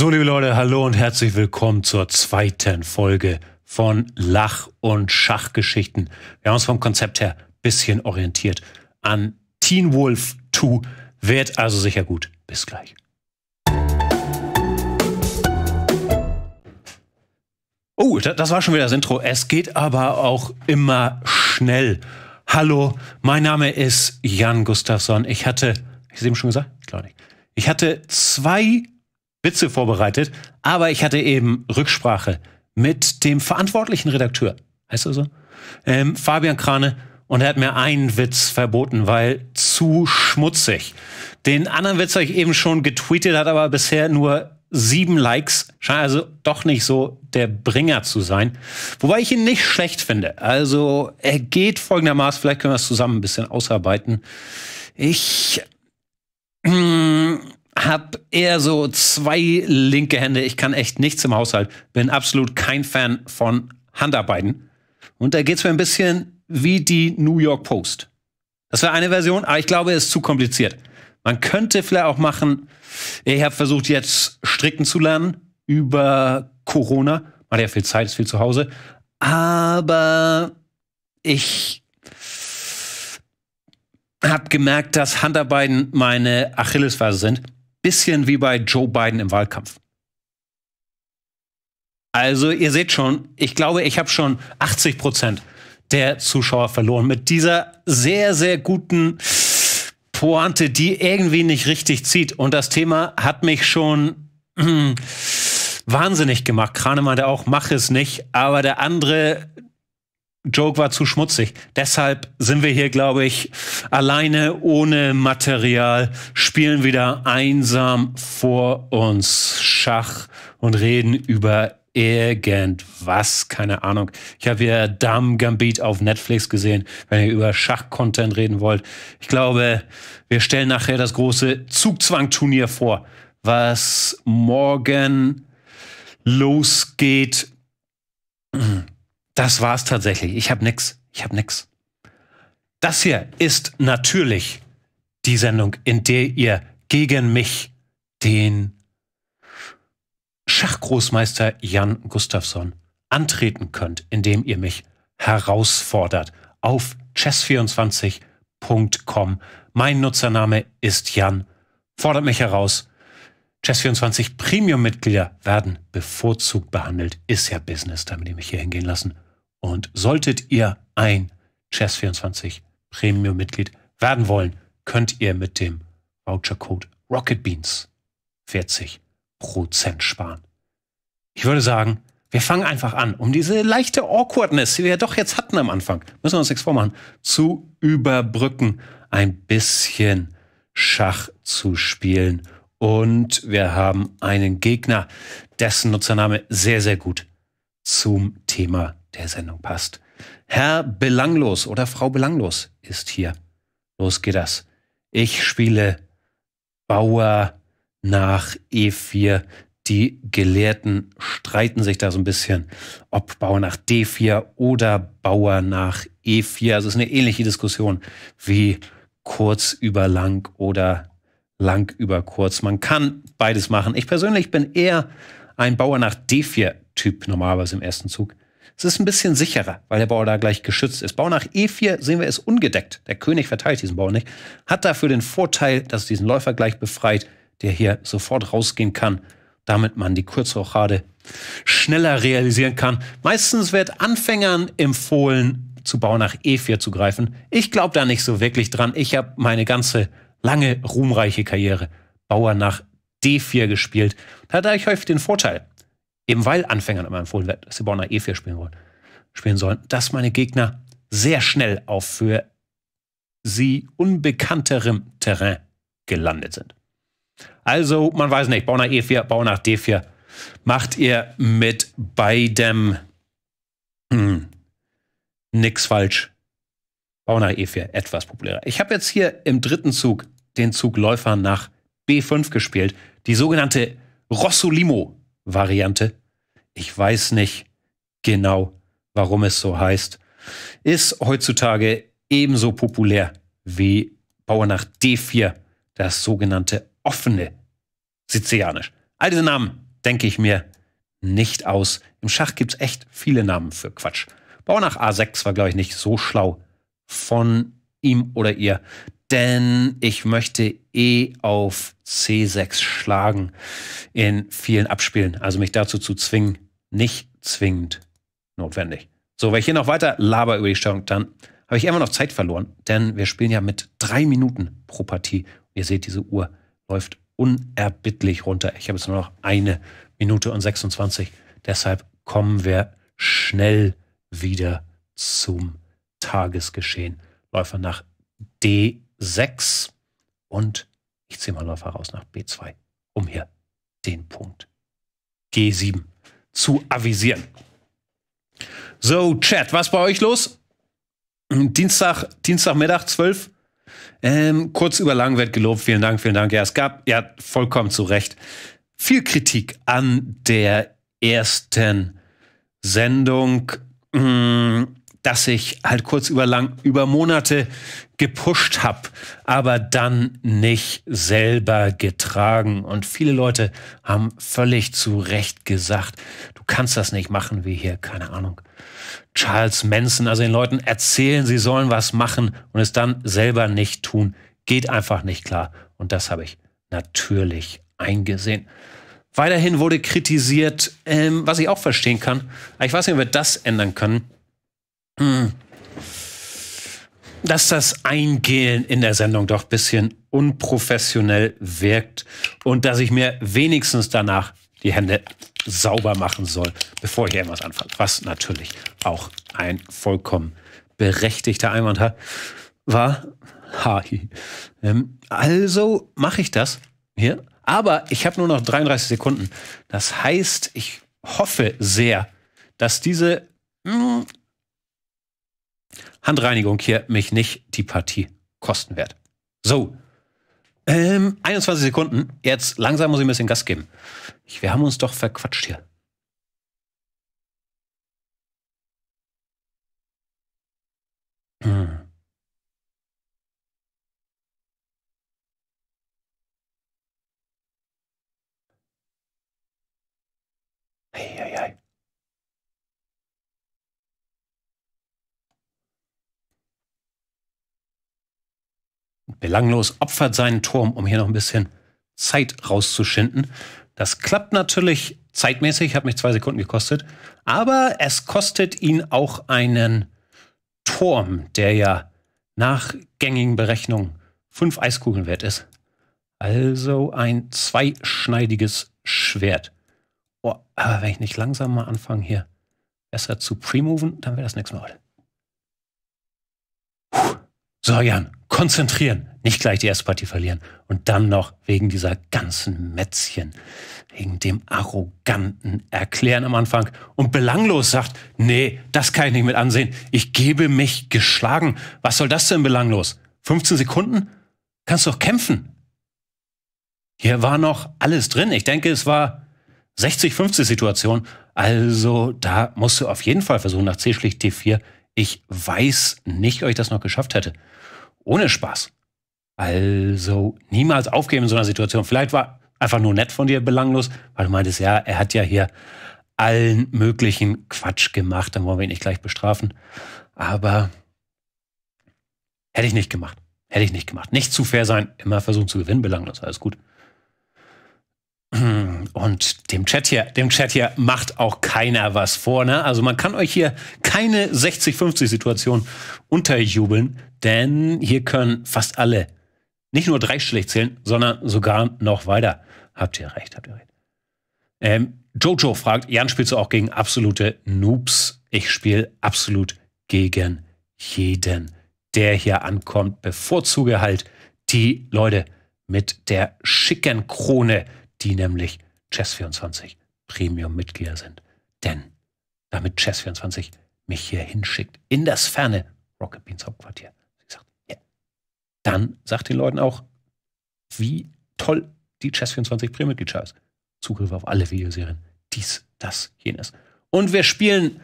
So, liebe Leute, hallo und herzlich willkommen zur zweiten Folge von Lach- und Schachgeschichten. Wir haben uns vom Konzept her ein bisschen orientiert an Teen Wolf 2. Wird also sicher gut. Bis gleich. Oh, das war schon wieder das Intro. Es geht aber auch immer schnell. Hallo, mein Name ist Jan Gustafsson. Ich hatte, ich es eben schon gesagt, glaube nicht. Ich hatte zwei Witze vorbereitet, aber ich hatte eben Rücksprache mit dem verantwortlichen Redakteur, heißt er so, ähm, Fabian Krane, und er hat mir einen Witz verboten, weil zu schmutzig. Den anderen Witz habe ich eben schon getweetet, hat aber bisher nur sieben Likes. Scheint also doch nicht so der Bringer zu sein. Wobei ich ihn nicht schlecht finde. Also er geht folgendermaßen, vielleicht können wir es zusammen ein bisschen ausarbeiten. Ich. Mm, hab eher so zwei linke Hände. Ich kann echt nichts im Haushalt. Bin absolut kein Fan von Handarbeiten. Und da geht's mir ein bisschen wie die New York Post. Das wäre eine Version, aber ich glaube, es ist zu kompliziert. Man könnte vielleicht auch machen, ich habe versucht, jetzt stricken zu lernen über Corona. Man hat ja viel Zeit, ist viel zu Hause. Aber ich habe gemerkt, dass Handarbeiten meine Achillesferse sind bisschen wie bei Joe Biden im Wahlkampf. Also ihr seht schon, ich glaube, ich habe schon 80 Prozent der Zuschauer verloren mit dieser sehr, sehr guten Pointe, die irgendwie nicht richtig zieht. Und das Thema hat mich schon wahnsinnig gemacht. Kranemann, der auch, mach es nicht. Aber der andere, Joke war zu schmutzig. Deshalb sind wir hier, glaube ich, alleine ohne Material, spielen wieder einsam vor uns Schach und reden über irgendwas, keine Ahnung. Ich habe hier Dame Gambit auf Netflix gesehen, wenn ihr über Schach-Content reden wollt. Ich glaube, wir stellen nachher das große Zugzwang-Turnier vor, was morgen losgeht das war's tatsächlich. Ich habe nix. Ich habe nix. Das hier ist natürlich die Sendung, in der ihr gegen mich den Schachgroßmeister Jan Gustafsson antreten könnt, indem ihr mich herausfordert auf chess24.com. Mein Nutzername ist Jan. Fordert mich heraus. Chess24 Premium-Mitglieder werden bevorzugt behandelt. Ist ja Business, damit ihr mich hier hingehen lassen. Und solltet ihr ein Chess24 Premium-Mitglied werden wollen, könnt ihr mit dem Vouchercode RocketBeans 40% sparen. Ich würde sagen, wir fangen einfach an, um diese leichte Awkwardness, die wir ja doch jetzt hatten am Anfang, müssen wir uns nichts vormachen, zu überbrücken, ein bisschen Schach zu spielen. Und wir haben einen Gegner, dessen Nutzername sehr, sehr gut ist zum Thema der Sendung passt. Herr Belanglos oder Frau Belanglos ist hier. Los geht das. Ich spiele Bauer nach E4. Die Gelehrten streiten sich da so ein bisschen, ob Bauer nach D4 oder Bauer nach E4. Also es ist eine ähnliche Diskussion wie kurz über lang oder lang über kurz. Man kann beides machen. Ich persönlich bin eher ein Bauer nach D4 Typ normalerweise im ersten Zug. Es ist ein bisschen sicherer, weil der Bauer da gleich geschützt ist. Bauer nach E4 sehen wir, ist ungedeckt. Der König verteilt diesen Bauer nicht. Hat dafür den Vorteil, dass diesen Läufer gleich befreit, der hier sofort rausgehen kann, damit man die Kurzrochade schneller realisieren kann. Meistens wird Anfängern empfohlen, zu Bau nach E4 zu greifen. Ich glaube da nicht so wirklich dran. Ich habe meine ganze lange, ruhmreiche Karriere Bauer nach D4 gespielt. Da hatte ich häufig den Vorteil, eben weil Anfängern immer empfohlen wird, dass sie Bonner E4 spielen, wollen, spielen sollen, dass meine Gegner sehr schnell auf für sie unbekannterem Terrain gelandet sind. Also, man weiß nicht, Bauer nach E4, Bauer nach D4 macht ihr mit beidem hm, nix falsch. Bauer nach E4 etwas populärer. Ich habe jetzt hier im dritten Zug den Zug Läufer nach B5 gespielt, die sogenannte Rossolimo Variante. Ich weiß nicht genau, warum es so heißt. Ist heutzutage ebenso populär wie Bauernach D4, das sogenannte offene Sizilianisch. All diese Namen denke ich mir nicht aus. Im Schach gibt es echt viele Namen für Quatsch. Bauernach A6 war, glaube ich, nicht so schlau von ihm oder ihr, denn ich möchte E auf C6 schlagen in vielen Abspielen. Also mich dazu zu zwingen, nicht zwingend notwendig. So, wenn ich hier noch weiter laber über die Steuerung, dann habe ich immer noch Zeit verloren, denn wir spielen ja mit drei Minuten pro Partie. Ihr seht, diese Uhr läuft unerbittlich runter. Ich habe jetzt nur noch eine Minute und 26. Deshalb kommen wir schnell wieder zum Tagesgeschehen. Läufer nach D 6 und ich ziehe mal Läufer raus nach B2, um hier den Punkt G7 zu avisieren. So, Chat, was bei euch los? Dienstag, Dienstagmittag, 12 ähm, kurz über lang wird gelobt. Vielen Dank, vielen Dank. Ja, es gab ja vollkommen zu Recht viel Kritik an der ersten Sendung. Hm, dass ich halt kurz über lang, über Monate gepusht habe, aber dann nicht selber getragen. Und viele Leute haben völlig zu Recht gesagt, du kannst das nicht machen wie hier, keine Ahnung. Charles Manson, also den Leuten erzählen, sie sollen was machen und es dann selber nicht tun, geht einfach nicht klar. Und das habe ich natürlich eingesehen. Weiterhin wurde kritisiert, ähm, was ich auch verstehen kann. Ich weiß nicht, ob wir das ändern können dass das Eingehen in der Sendung doch ein bisschen unprofessionell wirkt und dass ich mir wenigstens danach die Hände sauber machen soll, bevor ich irgendwas anfange. Was natürlich auch ein vollkommen berechtigter Einwand war. Ähm, also mache ich das hier. Aber ich habe nur noch 33 Sekunden. Das heißt, ich hoffe sehr, dass diese hm, Handreinigung hier mich nicht die Partie kosten wird. So. Ähm, 21 Sekunden. Jetzt langsam muss ich ein bisschen Gas geben. Ich, wir haben uns doch verquatscht hier. Belanglos opfert seinen Turm, um hier noch ein bisschen Zeit rauszuschinden. Das klappt natürlich zeitmäßig, hat mich zwei Sekunden gekostet. Aber es kostet ihn auch einen Turm, der ja nach gängigen Berechnungen fünf Eiskugeln wert ist. Also ein zweischneidiges Schwert. Oh, aber wenn ich nicht langsam mal anfange, hier besser zu pre-moven, dann wäre das nächste Mal. So, Jan, konzentrieren, nicht gleich die erste Partie verlieren. Und dann noch wegen dieser ganzen Mätzchen, wegen dem arroganten Erklären am Anfang und belanglos sagt, nee, das kann ich nicht mit ansehen. Ich gebe mich geschlagen. Was soll das denn belanglos? 15 Sekunden? Kannst doch kämpfen. Hier war noch alles drin. Ich denke, es war 60-50 Situation. Also da musst du auf jeden Fall versuchen, nach C schlicht d 4 ich weiß nicht, ob ich das noch geschafft hätte. Ohne Spaß. Also niemals aufgeben in so einer Situation. Vielleicht war einfach nur nett von dir belanglos, weil du meintest, ja, er hat ja hier allen möglichen Quatsch gemacht, dann wollen wir ihn nicht gleich bestrafen. Aber hätte ich nicht gemacht. Hätte ich nicht gemacht. Nicht zu fair sein, immer versuchen zu gewinnen, belanglos, alles gut. Und dem Chat hier, dem Chat hier macht auch keiner was vor, ne? Also man kann euch hier keine 60-50-Situation unterjubeln, denn hier können fast alle nicht nur dreistellig zählen, sondern sogar noch weiter. Habt ihr recht, habt ihr recht. Ähm, Jojo fragt, Jan, spielst du auch gegen absolute Noobs? Ich spiele absolut gegen jeden, der hier ankommt. Bevorzuge halt die Leute mit der schicken Krone die nämlich Chess24 Premium-Mitglieder sind. Denn damit Chess24 mich hier hinschickt, in das ferne Rocket Beans Hauptquartier, sagt, yeah. dann sagt den Leuten auch, wie toll die Chess24 Premium-Mitgliedschaft ist. Zugriff auf alle Videoserien. Dies, das, jenes. Und wir spielen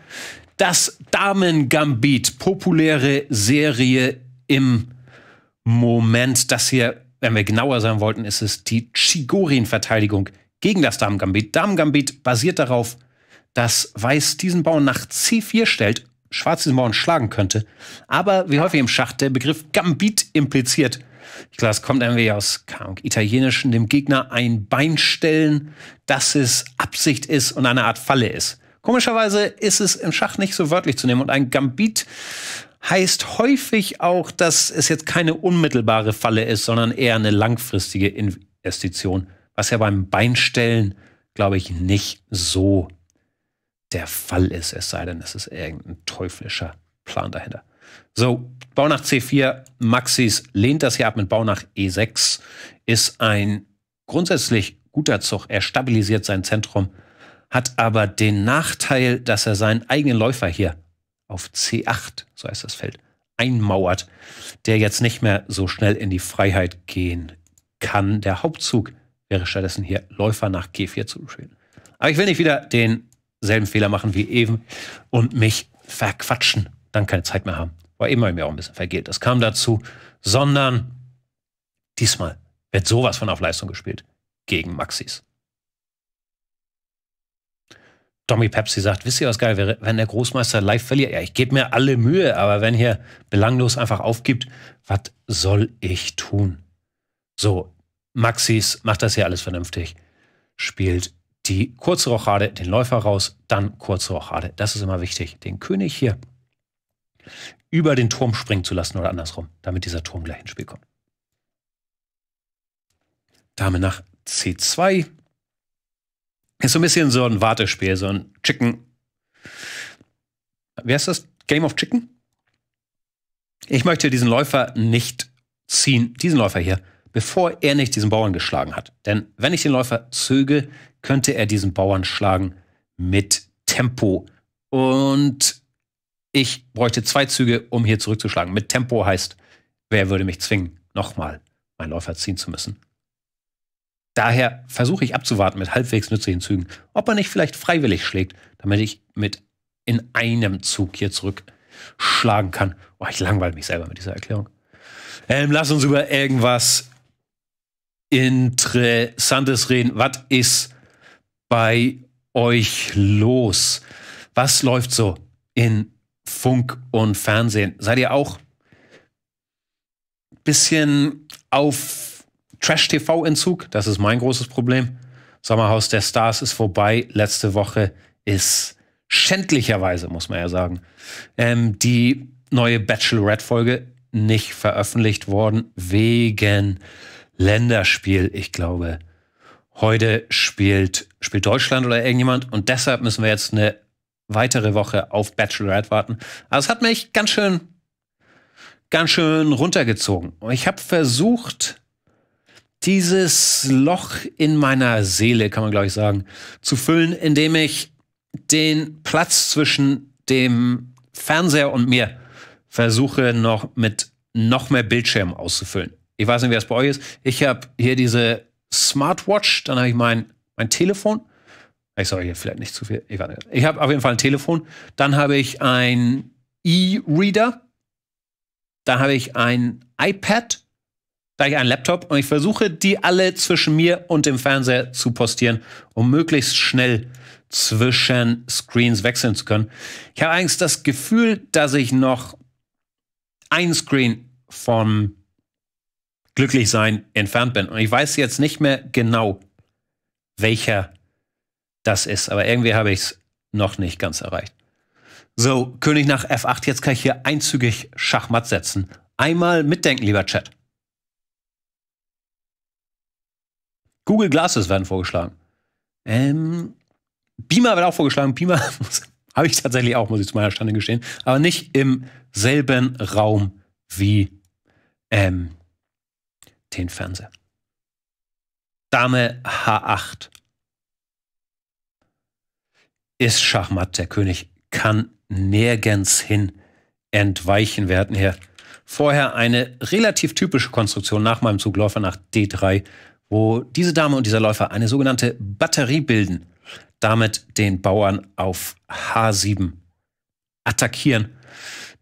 das Damen-Gambit, populäre Serie im Moment. Das hier wenn wir genauer sein wollten, ist es die Chigorin-Verteidigung gegen das Damengambit. Damengambit basiert darauf, dass Weiß diesen Bauern nach C4 stellt, Schwarz diesen Bauern schlagen könnte. Aber wie häufig im Schach der Begriff Gambit impliziert. Ich glaube, es kommt irgendwie aus Italienischen, dem Gegner ein Bein stellen, dass es Absicht ist und eine Art Falle ist. Komischerweise ist es im Schach nicht so wörtlich zu nehmen und ein Gambit heißt häufig auch, dass es jetzt keine unmittelbare Falle ist, sondern eher eine langfristige Investition, was ja beim Beinstellen, glaube ich, nicht so der Fall ist, es sei denn, es ist irgendein teuflischer Plan dahinter. So, Bau nach C4, Maxis lehnt das hier ab mit Bau nach E6, ist ein grundsätzlich guter Zug. Er stabilisiert sein Zentrum, hat aber den Nachteil, dass er seinen eigenen Läufer hier auf C8, so heißt das Feld, einmauert, der jetzt nicht mehr so schnell in die Freiheit gehen kann. Der Hauptzug wäre stattdessen hier Läufer nach G4 zu spielen. Aber ich will nicht wieder denselben Fehler machen wie eben und mich verquatschen, dann keine Zeit mehr haben. War eben mir auch ein bisschen vergeht. Das kam dazu, sondern diesmal wird sowas von auf Leistung gespielt gegen Maxis. Tommy Pepsi sagt, wisst ihr, was geil wäre, wenn der Großmeister live verliert? Ja, ich gebe mir alle Mühe, aber wenn hier belanglos einfach aufgibt, was soll ich tun? So, Maxis macht das hier alles vernünftig, spielt die kurze Rochade, den Läufer raus, dann kurze Rochade. Das ist immer wichtig. Den König hier über den Turm springen zu lassen oder andersrum, damit dieser Turm gleich ins Spiel kommt. Dame nach C2, ist so ein bisschen so ein Wartespiel, so ein Chicken. Wie heißt das? Game of Chicken? Ich möchte diesen Läufer nicht ziehen, diesen Läufer hier, bevor er nicht diesen Bauern geschlagen hat. Denn wenn ich den Läufer zöge, könnte er diesen Bauern schlagen mit Tempo. Und ich bräuchte zwei Züge, um hier zurückzuschlagen. Mit Tempo heißt, wer würde mich zwingen, nochmal meinen Läufer ziehen zu müssen. Daher versuche ich abzuwarten mit halbwegs nützlichen Zügen, ob er nicht vielleicht freiwillig schlägt, damit ich mit in einem Zug hier zurückschlagen kann. Oh, ich langweile mich selber mit dieser Erklärung. Ähm, lass uns über irgendwas Interessantes reden. Was ist bei euch los? Was läuft so in Funk und Fernsehen? Seid ihr auch ein bisschen auf Trash-TV-Entzug, das ist mein großes Problem. Sommerhaus der Stars ist vorbei. Letzte Woche ist schändlicherweise, muss man ja sagen, ähm, die neue Bachelorette-Folge nicht veröffentlicht worden wegen Länderspiel. Ich glaube, heute spielt, spielt Deutschland oder irgendjemand und deshalb müssen wir jetzt eine weitere Woche auf Bachelorette warten. Also es hat mich ganz schön, ganz schön runtergezogen. Ich habe versucht, dieses Loch in meiner Seele, kann man glaube ich sagen, zu füllen, indem ich den Platz zwischen dem Fernseher und mir versuche noch mit noch mehr Bildschirmen auszufüllen. Ich weiß nicht, wer es bei euch ist. Ich habe hier diese Smartwatch, dann habe ich mein, mein Telefon. Ich sage hier vielleicht nicht zu viel. Ich, ich habe auf jeden Fall ein Telefon. Dann habe ich ein E-Reader. Dann habe ich ein iPad steige einen Laptop und ich versuche, die alle zwischen mir und dem Fernseher zu postieren, um möglichst schnell zwischen Screens wechseln zu können. Ich habe eigentlich das Gefühl, dass ich noch ein Screen vom Glücklichsein entfernt bin. Und ich weiß jetzt nicht mehr genau, welcher das ist. Aber irgendwie habe ich es noch nicht ganz erreicht. So, König nach F8. Jetzt kann ich hier einzügig Schachmatt setzen. Einmal mitdenken, lieber Chat. Google Glasses werden vorgeschlagen. Ähm, Beamer wird auch vorgeschlagen. Beamer habe ich tatsächlich auch, muss ich zu meiner Stande gestehen. Aber nicht im selben Raum wie ähm, den Fernseher. Dame H8 ist Schachmatt. Der König kann nirgends hin entweichen. Wir hatten hier vorher eine relativ typische Konstruktion nach meinem Zugläufer nach D3 wo diese Dame und dieser Läufer eine sogenannte Batterie bilden, damit den Bauern auf H7 attackieren.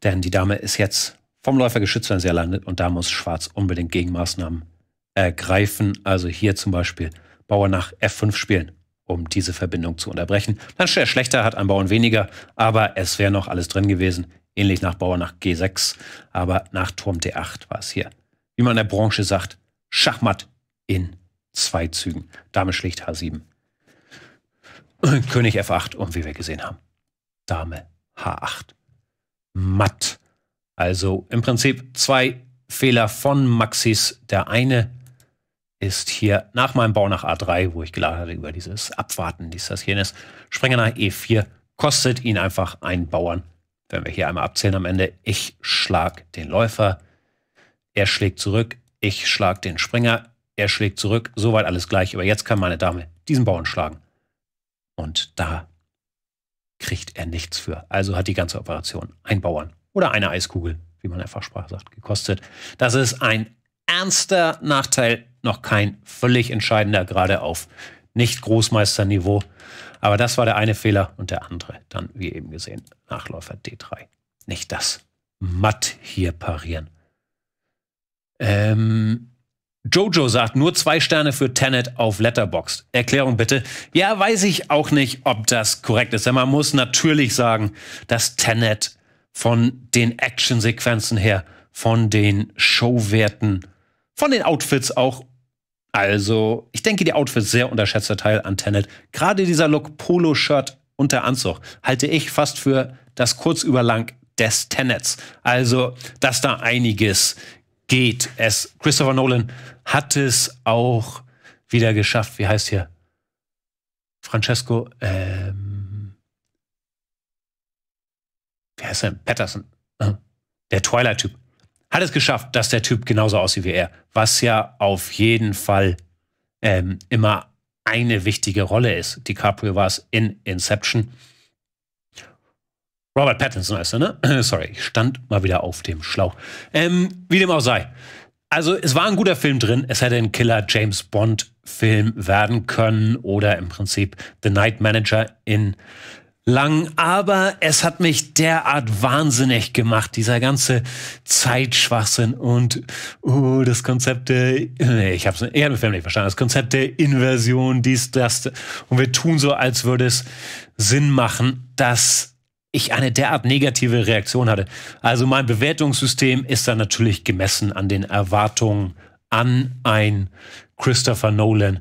Denn die Dame ist jetzt vom Läufer geschützt, wenn sie landet, und da muss Schwarz unbedingt Gegenmaßnahmen ergreifen. Also hier zum Beispiel Bauer nach F5 spielen, um diese Verbindung zu unterbrechen. Dann steht er schlechter, hat ein Bauern weniger, aber es wäre noch alles drin gewesen. Ähnlich nach Bauer nach G6, aber nach Turm D8 war es hier. Wie man in der Branche sagt, Schachmatt in zwei Zügen. Dame schlägt H7. Äh, König F8 und wie wir gesehen haben, Dame H8. Matt. Also im Prinzip zwei Fehler von Maxis. Der eine ist hier nach meinem Bau nach A3, wo ich geladen hatte über dieses Abwarten, dies, das, hier ist. Springer nach E4 kostet ihn einfach einen Bauern. Wenn wir hier einmal abzählen am Ende, ich schlag den Läufer, er schlägt zurück, ich schlag den Springer, er schlägt zurück, soweit alles gleich, aber jetzt kann meine Dame diesen Bauern schlagen. Und da kriegt er nichts für. Also hat die ganze Operation ein Bauern oder eine Eiskugel, wie man einfach Sprache sagt, gekostet. Das ist ein ernster Nachteil, noch kein völlig entscheidender, gerade auf nicht Großmeisterniveau. Aber das war der eine Fehler und der andere, dann wie eben gesehen, Nachläufer D3. Nicht das. Matt hier parieren. Ähm, Jojo sagt nur zwei Sterne für Tenet auf Letterboxd. Erklärung bitte. Ja, weiß ich auch nicht, ob das korrekt ist. Denn man muss natürlich sagen, dass Tenet von den Actionsequenzen her, von den Showwerten, von den Outfits auch. Also, ich denke, die Outfits sehr unterschätzter Teil an Tenet. Gerade dieser Look Polo-Shirt unter Anzug halte ich fast für das Kurzüberlang des Tenets. Also, dass da einiges geht es. Christopher Nolan hat es auch wieder geschafft. Wie heißt hier? Francesco, ähm, wie heißt er Patterson. Der Twilight-Typ. Hat es geschafft, dass der Typ genauso aussieht wie er. Was ja auf jeden Fall ähm, immer eine wichtige Rolle ist. DiCaprio war es in Inception. Robert Pattinson heißt er, ne? Sorry, ich stand mal wieder auf dem Schlauch. Ähm, wie dem auch sei. Also, es war ein guter Film drin. Es hätte ein Killer James Bond Film werden können oder im Prinzip The Night Manager in lang, aber es hat mich derart wahnsinnig gemacht, dieser ganze Zeitschwachsinn und oh, das Konzept der, äh, nee, ich habe ich hab den Film nicht verstanden, das Konzept der Inversion, dies, das und wir tun so, als würde es Sinn machen, dass ich eine derart negative Reaktion hatte. Also mein Bewertungssystem ist dann natürlich gemessen an den Erwartungen an ein Christopher Nolan.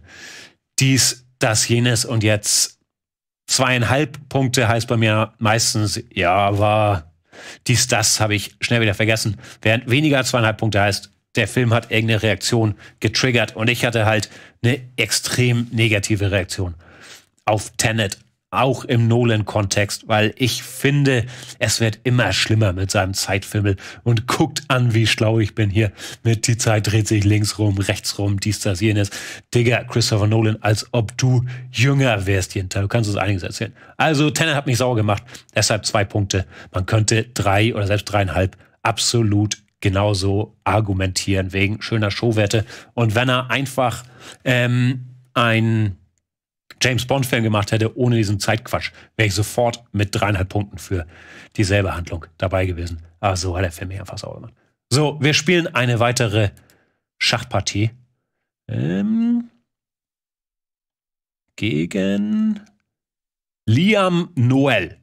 Dies, das, jenes und jetzt zweieinhalb Punkte heißt bei mir meistens, ja, war dies, das habe ich schnell wieder vergessen. Während weniger als zweieinhalb Punkte heißt, der Film hat irgendeine Reaktion getriggert und ich hatte halt eine extrem negative Reaktion auf Tenet auch im Nolan-Kontext, weil ich finde, es wird immer schlimmer mit seinem Zeitfimmel und guckt an, wie schlau ich bin hier mit die Zeit dreht sich links rum, rechts rum, dies, das, jenes. Digga, Christopher Nolan, als ob du jünger wärst jeden Tag. Du kannst uns einiges erzählen. Also, Tenner hat mich sauer gemacht, deshalb zwei Punkte. Man könnte drei oder selbst dreieinhalb absolut genauso argumentieren wegen schöner Showwerte. Und wenn er einfach ähm, ein James Bond-Film gemacht hätte, ohne diesen Zeitquatsch, wäre ich sofort mit dreieinhalb Punkten für dieselbe Handlung dabei gewesen. Aber so hat der Film mich einfach sauer gemacht. So, wir spielen eine weitere Schachpartie. Ähm, gegen Liam Noel.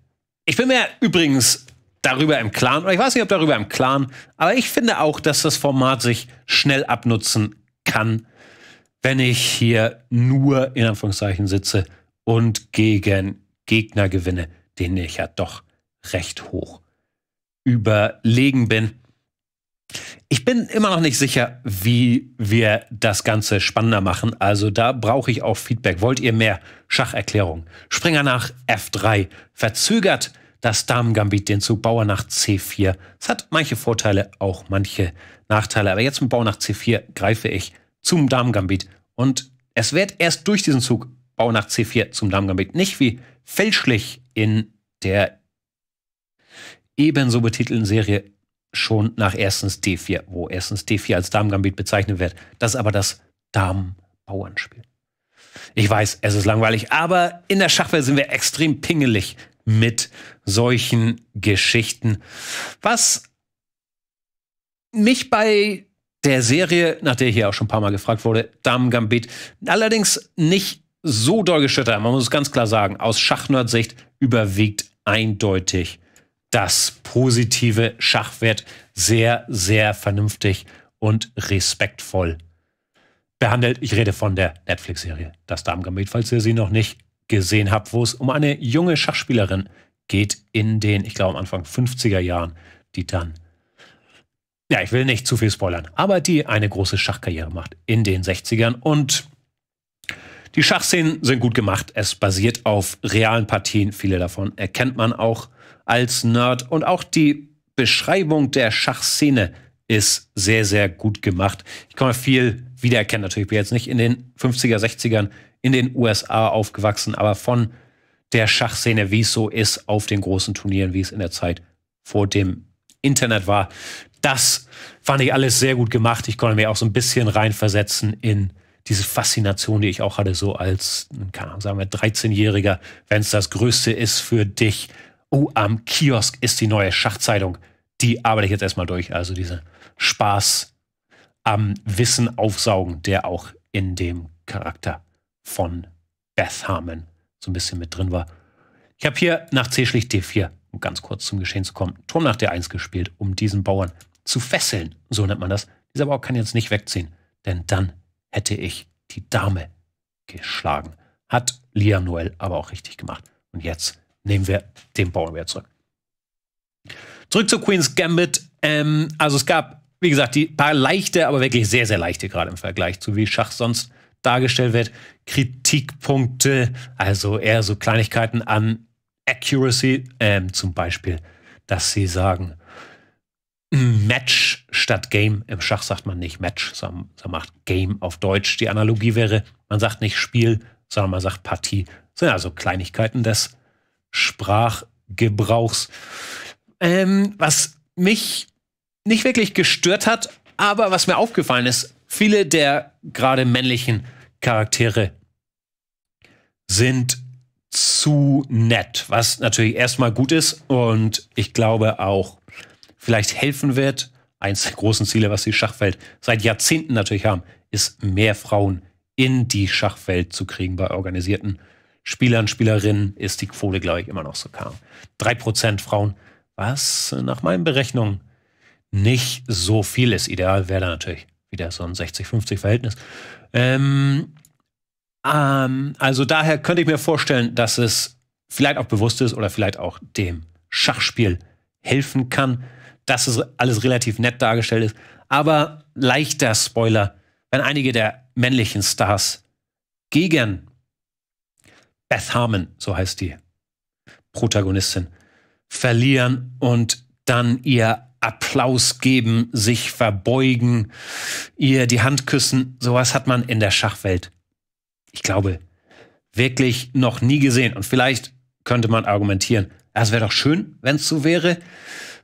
Ich bin mir übrigens darüber im Klaren, oder ich weiß nicht, ob darüber im Klaren, aber ich finde auch, dass das Format sich schnell abnutzen kann wenn ich hier nur in Anführungszeichen sitze und gegen Gegner gewinne, denen ich ja doch recht hoch überlegen bin. Ich bin immer noch nicht sicher, wie wir das Ganze spannender machen. Also da brauche ich auch Feedback. Wollt ihr mehr Schacherklärung? Springer nach F3 verzögert das Damengambit den Zug Bauer nach C4. Es hat manche Vorteile, auch manche Nachteile. Aber jetzt mit Bauer nach C4 greife ich zum Damengambit und es wird erst durch diesen Zug Bau nach C4 zum Damm Nicht wie fälschlich in der ebenso betitelten Serie schon nach erstens D4, wo erstens D4 als Damengambit bezeichnet wird. Das ist aber das Damenbauernspiel. Ich weiß, es ist langweilig, aber in der Schachwelt sind wir extrem pingelig mit solchen Geschichten. Was mich bei der Serie, nach der hier auch schon ein paar Mal gefragt wurde, Damen Gambit. Allerdings nicht so doll geschüttert. Man muss es ganz klar sagen, aus Schachnerd-Sicht überwiegt eindeutig das positive Schachwert sehr, sehr vernünftig und respektvoll behandelt. Ich rede von der Netflix-Serie Das Damen Gambit, falls ihr sie noch nicht gesehen habt, wo es um eine junge Schachspielerin geht in den, ich glaube, am Anfang 50er Jahren, die dann ja, ich will nicht zu viel spoilern, aber die eine große Schachkarriere macht in den 60ern und die Schachszenen sind gut gemacht. Es basiert auf realen Partien. Viele davon erkennt man auch als Nerd. Und auch die Beschreibung der Schachszene ist sehr, sehr gut gemacht. Ich kann mal viel wiedererkennen. Natürlich bin ich jetzt nicht in den 50er, 60ern in den USA aufgewachsen, aber von der Schachszene, wie es so ist auf den großen Turnieren, wie es in der Zeit vor dem Internet war, das fand ich alles sehr gut gemacht. Ich konnte mir auch so ein bisschen reinversetzen in diese Faszination, die ich auch hatte, so als, keine sagen wir, 13-Jähriger, wenn es das Größte ist für dich. Oh, am Kiosk ist die neue Schachzeitung. Die arbeite ich jetzt erstmal durch. Also dieser Spaß am Wissen aufsaugen, der auch in dem Charakter von Beth Harmon so ein bisschen mit drin war. Ich habe hier nach C schlicht D4, um ganz kurz zum Geschehen zu kommen, Turm nach D1 gespielt, um diesen Bauern zu fesseln, so nennt man das. Dieser Bauer kann jetzt nicht wegziehen, denn dann hätte ich die Dame geschlagen. Hat Liam Noel aber auch richtig gemacht. Und jetzt nehmen wir den Bauern wieder zurück. Zurück zu Queen's Gambit. Ähm, also es gab, wie gesagt, die paar leichte, aber wirklich sehr, sehr leichte, gerade im Vergleich zu wie Schach sonst dargestellt wird. Kritikpunkte, also eher so Kleinigkeiten an Accuracy, ähm, zum Beispiel, dass sie sagen, Match statt Game. Im Schach sagt man nicht Match, sondern macht Game auf Deutsch. Die Analogie wäre, man sagt nicht Spiel, sondern man sagt Partie. Das sind also Kleinigkeiten des Sprachgebrauchs. Ähm, was mich nicht wirklich gestört hat, aber was mir aufgefallen ist, viele der gerade männlichen Charaktere sind zu nett, was natürlich erstmal gut ist und ich glaube auch vielleicht helfen wird. Eins der großen Ziele, was die Schachwelt seit Jahrzehnten natürlich haben, ist mehr Frauen in die Schachwelt zu kriegen bei organisierten Spielern, Spielerinnen ist die Quote, glaube ich, immer noch so kaum. 3% Frauen, was nach meinen Berechnungen nicht so viel ist. Ideal wäre da natürlich wieder so ein 60-50-Verhältnis. Ähm, ähm, also daher könnte ich mir vorstellen, dass es vielleicht auch bewusst ist oder vielleicht auch dem Schachspiel helfen kann. dass es alles relativ nett dargestellt ist. Aber leichter Spoiler, wenn einige der männlichen Stars gegen Beth Harmon, so heißt die Protagonistin, verlieren und dann ihr Applaus geben, sich verbeugen, ihr die Hand küssen. Sowas hat man in der Schachwelt, ich glaube, wirklich noch nie gesehen. Und vielleicht könnte man argumentieren, das wäre doch schön, wenn es so wäre.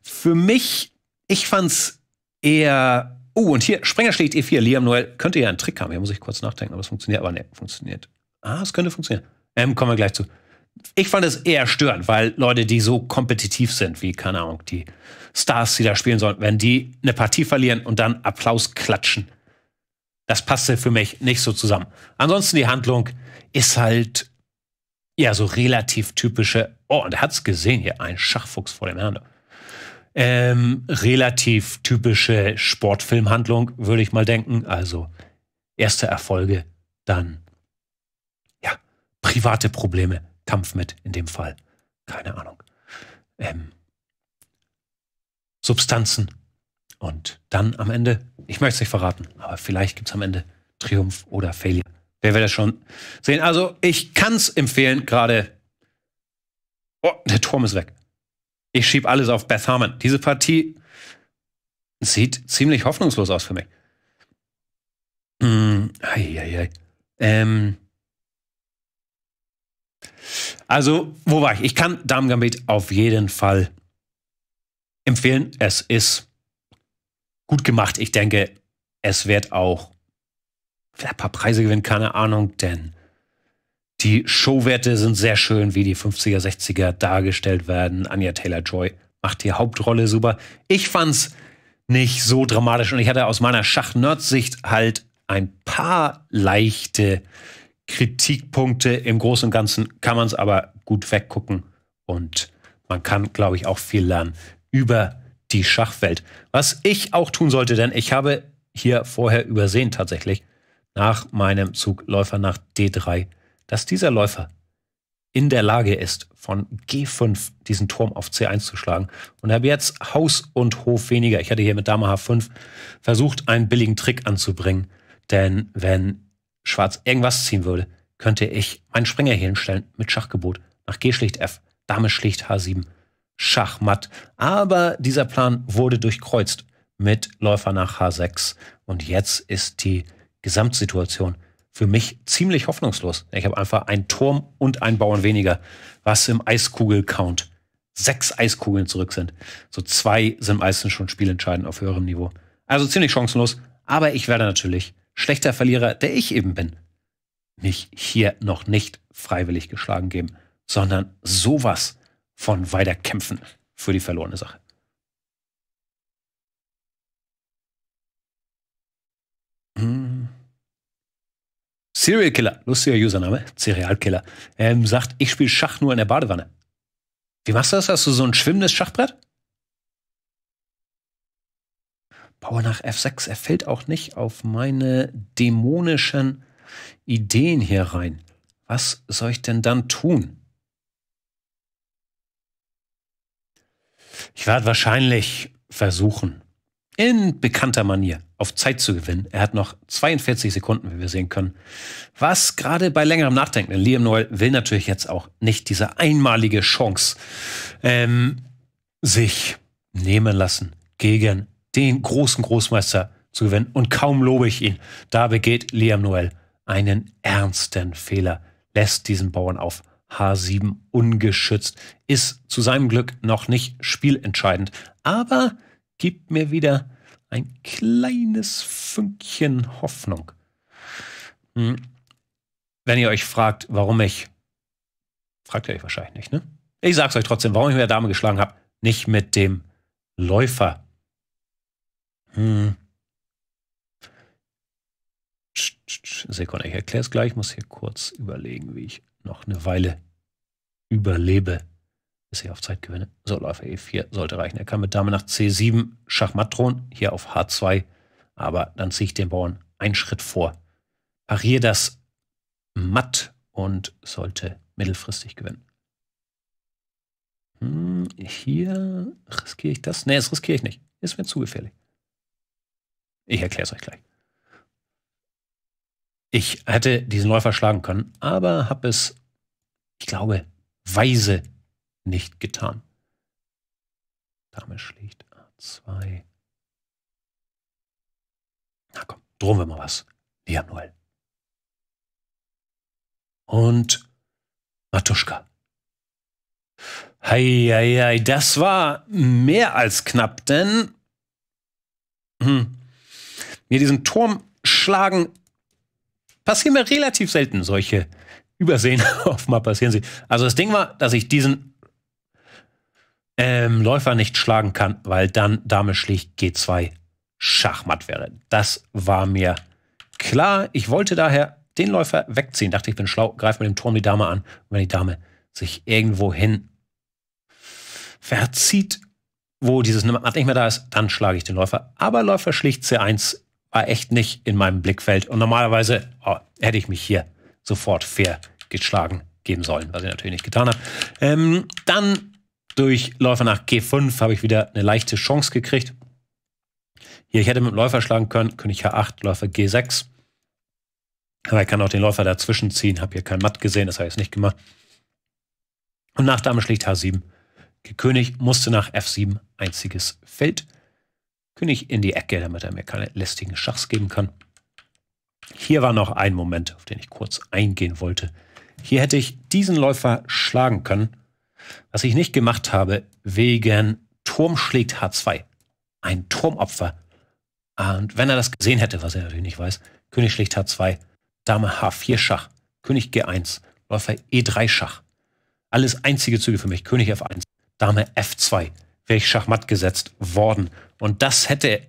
Für mich, ich fand's eher. Oh, und hier, Sprenger schlägt E4, Liam Noel. Könnte ja ein Trick haben. Hier muss ich kurz nachdenken, ob es funktioniert. Aber ne, funktioniert. Ah, es könnte funktionieren. Ähm, kommen wir gleich zu. Ich fand es eher störend, weil Leute, die so kompetitiv sind, wie, keine Ahnung, die Stars, die da spielen sollen, wenn die eine Partie verlieren und dann Applaus klatschen. Das passte für mich nicht so zusammen. Ansonsten die Handlung ist halt ja, so relativ typische, oh, und er hat es gesehen hier, ein Schachfuchs vor dem Herrn. Ähm, relativ typische Sportfilmhandlung, würde ich mal denken. Also erste Erfolge, dann ja, private Probleme, Kampf mit in dem Fall. Keine Ahnung. Ähm, Substanzen. Und dann am Ende, ich möchte es nicht verraten, aber vielleicht gibt es am Ende Triumph oder Failure. Wer will das schon sehen. Also, ich kann es empfehlen, gerade. Oh, der Turm ist weg. Ich schiebe alles auf Beth Harmon. Diese Partie sieht ziemlich hoffnungslos aus für mich. Mm, ei, ei, ei. Ähm, also, wo war ich? Ich kann Damen Gambit auf jeden Fall empfehlen. Es ist gut gemacht. Ich denke, es wird auch Wer ein paar Preise gewinnt, keine Ahnung, denn die Showwerte sind sehr schön, wie die 50er, 60er dargestellt werden. Anja Taylor-Joy macht die Hauptrolle super. Ich fand's nicht so dramatisch und ich hatte aus meiner Schach-Nerd-Sicht halt ein paar leichte Kritikpunkte. Im Großen und Ganzen kann man es aber gut weggucken und man kann, glaube ich, auch viel lernen über die Schachwelt. Was ich auch tun sollte, denn ich habe hier vorher übersehen tatsächlich, nach meinem Zug Läufer nach D3, dass dieser Läufer in der Lage ist, von G5 diesen Turm auf C1 zu schlagen und habe jetzt Haus und Hof weniger. Ich hatte hier mit Dame H5 versucht, einen billigen Trick anzubringen, denn wenn Schwarz irgendwas ziehen würde, könnte ich meinen Springer hier hinstellen mit Schachgebot nach G schlicht F, Dame schlicht H7, Schachmatt. Aber dieser Plan wurde durchkreuzt mit Läufer nach H6 und jetzt ist die Gesamtsituation für mich ziemlich hoffnungslos. Ich habe einfach einen Turm und einen Bauern weniger, was im Eiskugel-Count sechs Eiskugeln zurück sind. So zwei sind meistens schon spielentscheidend auf höherem Niveau. Also ziemlich chancenlos, aber ich werde natürlich schlechter Verlierer, der ich eben bin, mich hier noch nicht freiwillig geschlagen geben, sondern sowas von weiter kämpfen für die verlorene Sache. Serial Killer, lustiger Username, Serial Killer, ähm, sagt, ich spiele Schach nur in der Badewanne. Wie machst du das? Hast du so ein schwimmendes Schachbrett? Power nach F6, er fällt auch nicht auf meine dämonischen Ideen hier rein. Was soll ich denn dann tun? Ich werde wahrscheinlich versuchen, in bekannter Manier, auf Zeit zu gewinnen. Er hat noch 42 Sekunden, wie wir sehen können. Was gerade bei längerem Nachdenken, denn Liam Noel will natürlich jetzt auch nicht diese einmalige Chance ähm, sich nehmen lassen, gegen den großen Großmeister zu gewinnen. Und kaum lobe ich ihn, da begeht Liam Noel einen ernsten Fehler, lässt diesen Bauern auf H7 ungeschützt, ist zu seinem Glück noch nicht spielentscheidend, aber gibt mir wieder ein kleines Fünkchen Hoffnung. Hm. Wenn ihr euch fragt, warum ich, fragt ihr euch wahrscheinlich nicht, ne? Ich sag's euch trotzdem, warum ich mit der Dame geschlagen habe, nicht mit dem Läufer. Hm. Sekunde, ich erkläre es gleich, ich muss hier kurz überlegen, wie ich noch eine Weile überlebe. Ist ich auf Zeit gewinne. So, Läufer E4 sollte reichen. Er kann mit Dame nach C7 Schachmatt drohen, hier auf H2. Aber dann ziehe ich den Bauern einen Schritt vor. Pariere das matt und sollte mittelfristig gewinnen. Hm, hier riskiere ich das. Ne, das riskiere ich nicht. Ist mir zu gefährlich. Ich erkläre es euch gleich. Ich hätte diesen Läufer schlagen können, aber habe es, ich glaube, weise nicht getan. Dame schlägt A2. Na komm, drohen wir mal was. Liam Noel. Und Matuschka. Heieiei, das war mehr als knapp, denn hm, mir diesen Turm schlagen passieren mir relativ selten solche Übersehen auf mal passieren sie. Also das Ding war, dass ich diesen ähm, Läufer nicht schlagen kann, weil dann Dame schlicht G2 Schachmatt wäre. Das war mir klar. Ich wollte daher den Läufer wegziehen. Dachte, ich bin schlau, greife mit dem Turm die Dame an. Und wenn die Dame sich irgendwo hin verzieht, wo dieses Matt nicht mehr da ist, dann schlage ich den Läufer. Aber Läufer schlicht C1 war echt nicht in meinem Blickfeld. Und normalerweise oh, hätte ich mich hier sofort fair geschlagen geben sollen, was ich natürlich nicht getan habe. Ähm, dann durch Läufer nach G5 habe ich wieder eine leichte Chance gekriegt. Hier, ich hätte mit dem Läufer schlagen können, König H8, Läufer G6. Aber er kann auch den Läufer dazwischen ziehen, habe hier kein Matt gesehen, das habe ich jetzt nicht gemacht. Und nach Dame schlägt H7. König musste nach F7 einziges Feld. König in die Ecke, damit er mir keine lästigen Schachs geben kann. Hier war noch ein Moment, auf den ich kurz eingehen wollte. Hier hätte ich diesen Läufer schlagen können. Was ich nicht gemacht habe, wegen Turm schlägt H2. Ein Turmopfer. Und wenn er das gesehen hätte, was er natürlich nicht weiß, König schlägt H2, Dame H4 Schach, König G1, Läufer E3 Schach. Alles einzige Züge für mich. König F1, Dame F2. Wäre ich Schachmatt gesetzt worden. Und das hätte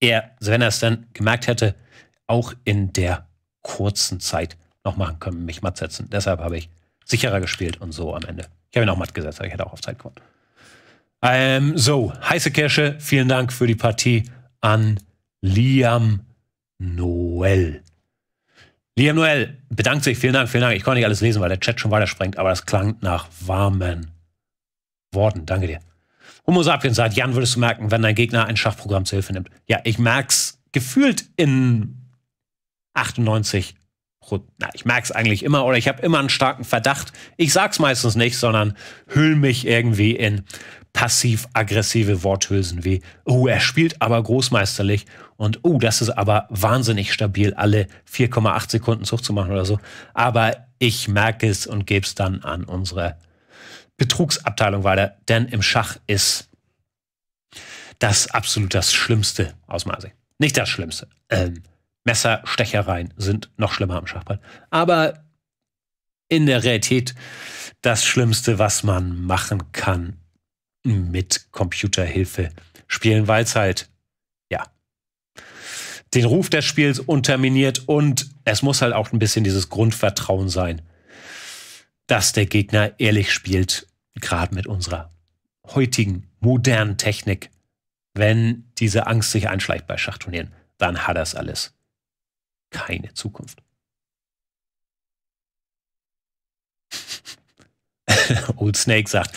er, wenn er es dann gemerkt hätte, auch in der kurzen Zeit noch machen können, mich matt setzen. Deshalb habe ich sicherer gespielt und so am Ende. Ich habe ihn auch matt gesetzt, aber ich hätte auch auf Zeit gewonnen. Ähm, so, heiße Kirsche, vielen Dank für die Partie an Liam Noel. Liam Noel bedankt sich, vielen Dank, vielen Dank. Ich konnte nicht alles lesen, weil der Chat schon weitersprengt, aber das klang nach warmen Worten. Danke dir. Homo sapiens sagt, Jan, würdest du merken, wenn dein Gegner ein Schachprogramm zur Hilfe nimmt? Ja, ich merk's gefühlt in 98 na, ich merke es eigentlich immer oder ich habe immer einen starken Verdacht. Ich sag's meistens nicht, sondern hüll mich irgendwie in passiv-aggressive Worthülsen wie, oh, er spielt aber großmeisterlich und oh, das ist aber wahnsinnig stabil, alle 4,8 Sekunden Zug zu machen oder so. Aber ich merke es und gebe es dann an unsere Betrugsabteilung weiter, denn im Schach ist das absolut das Schlimmste aus meiner Sicht. Nicht das Schlimmste. Ähm, Messerstechereien sind noch schlimmer am Schachbrett. Aber in der Realität das Schlimmste, was man machen kann mit Computerhilfe spielen, weil es halt, ja, den Ruf des Spiels unterminiert und es muss halt auch ein bisschen dieses Grundvertrauen sein, dass der Gegner ehrlich spielt, gerade mit unserer heutigen modernen Technik. Wenn diese Angst sich einschleicht bei Schachturnieren, dann hat das alles keine Zukunft. Old Snake sagt,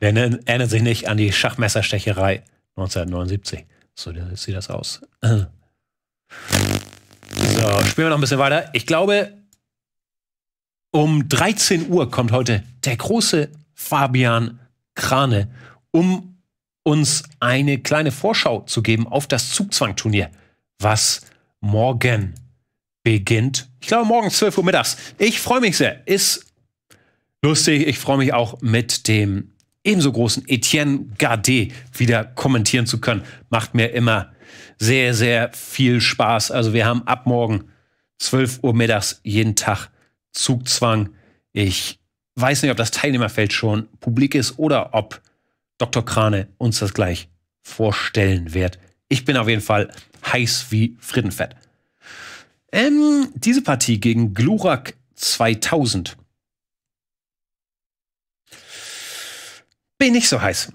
ne-, erinnert sich nicht an die Schachmesserstecherei 1979. So sieht das aus. So, spielen wir noch ein bisschen weiter. Ich glaube, um 13 Uhr kommt heute der große Fabian Krane, um uns eine kleine Vorschau zu geben auf das Zugzwangturnier, was morgen beginnt. Ich glaube, morgen 12 Uhr mittags. Ich freue mich sehr. Ist lustig. Ich freue mich auch mit dem ebenso großen Etienne Gardet wieder kommentieren zu können. Macht mir immer sehr, sehr viel Spaß. Also wir haben ab morgen 12 Uhr mittags jeden Tag Zugzwang. Ich weiß nicht, ob das Teilnehmerfeld schon publik ist oder ob Dr. Krane uns das gleich vorstellen wird. Ich bin auf jeden Fall heiß wie Frittenfett. Ähm, diese Partie gegen Glurak 2000. Bin nicht so heiß.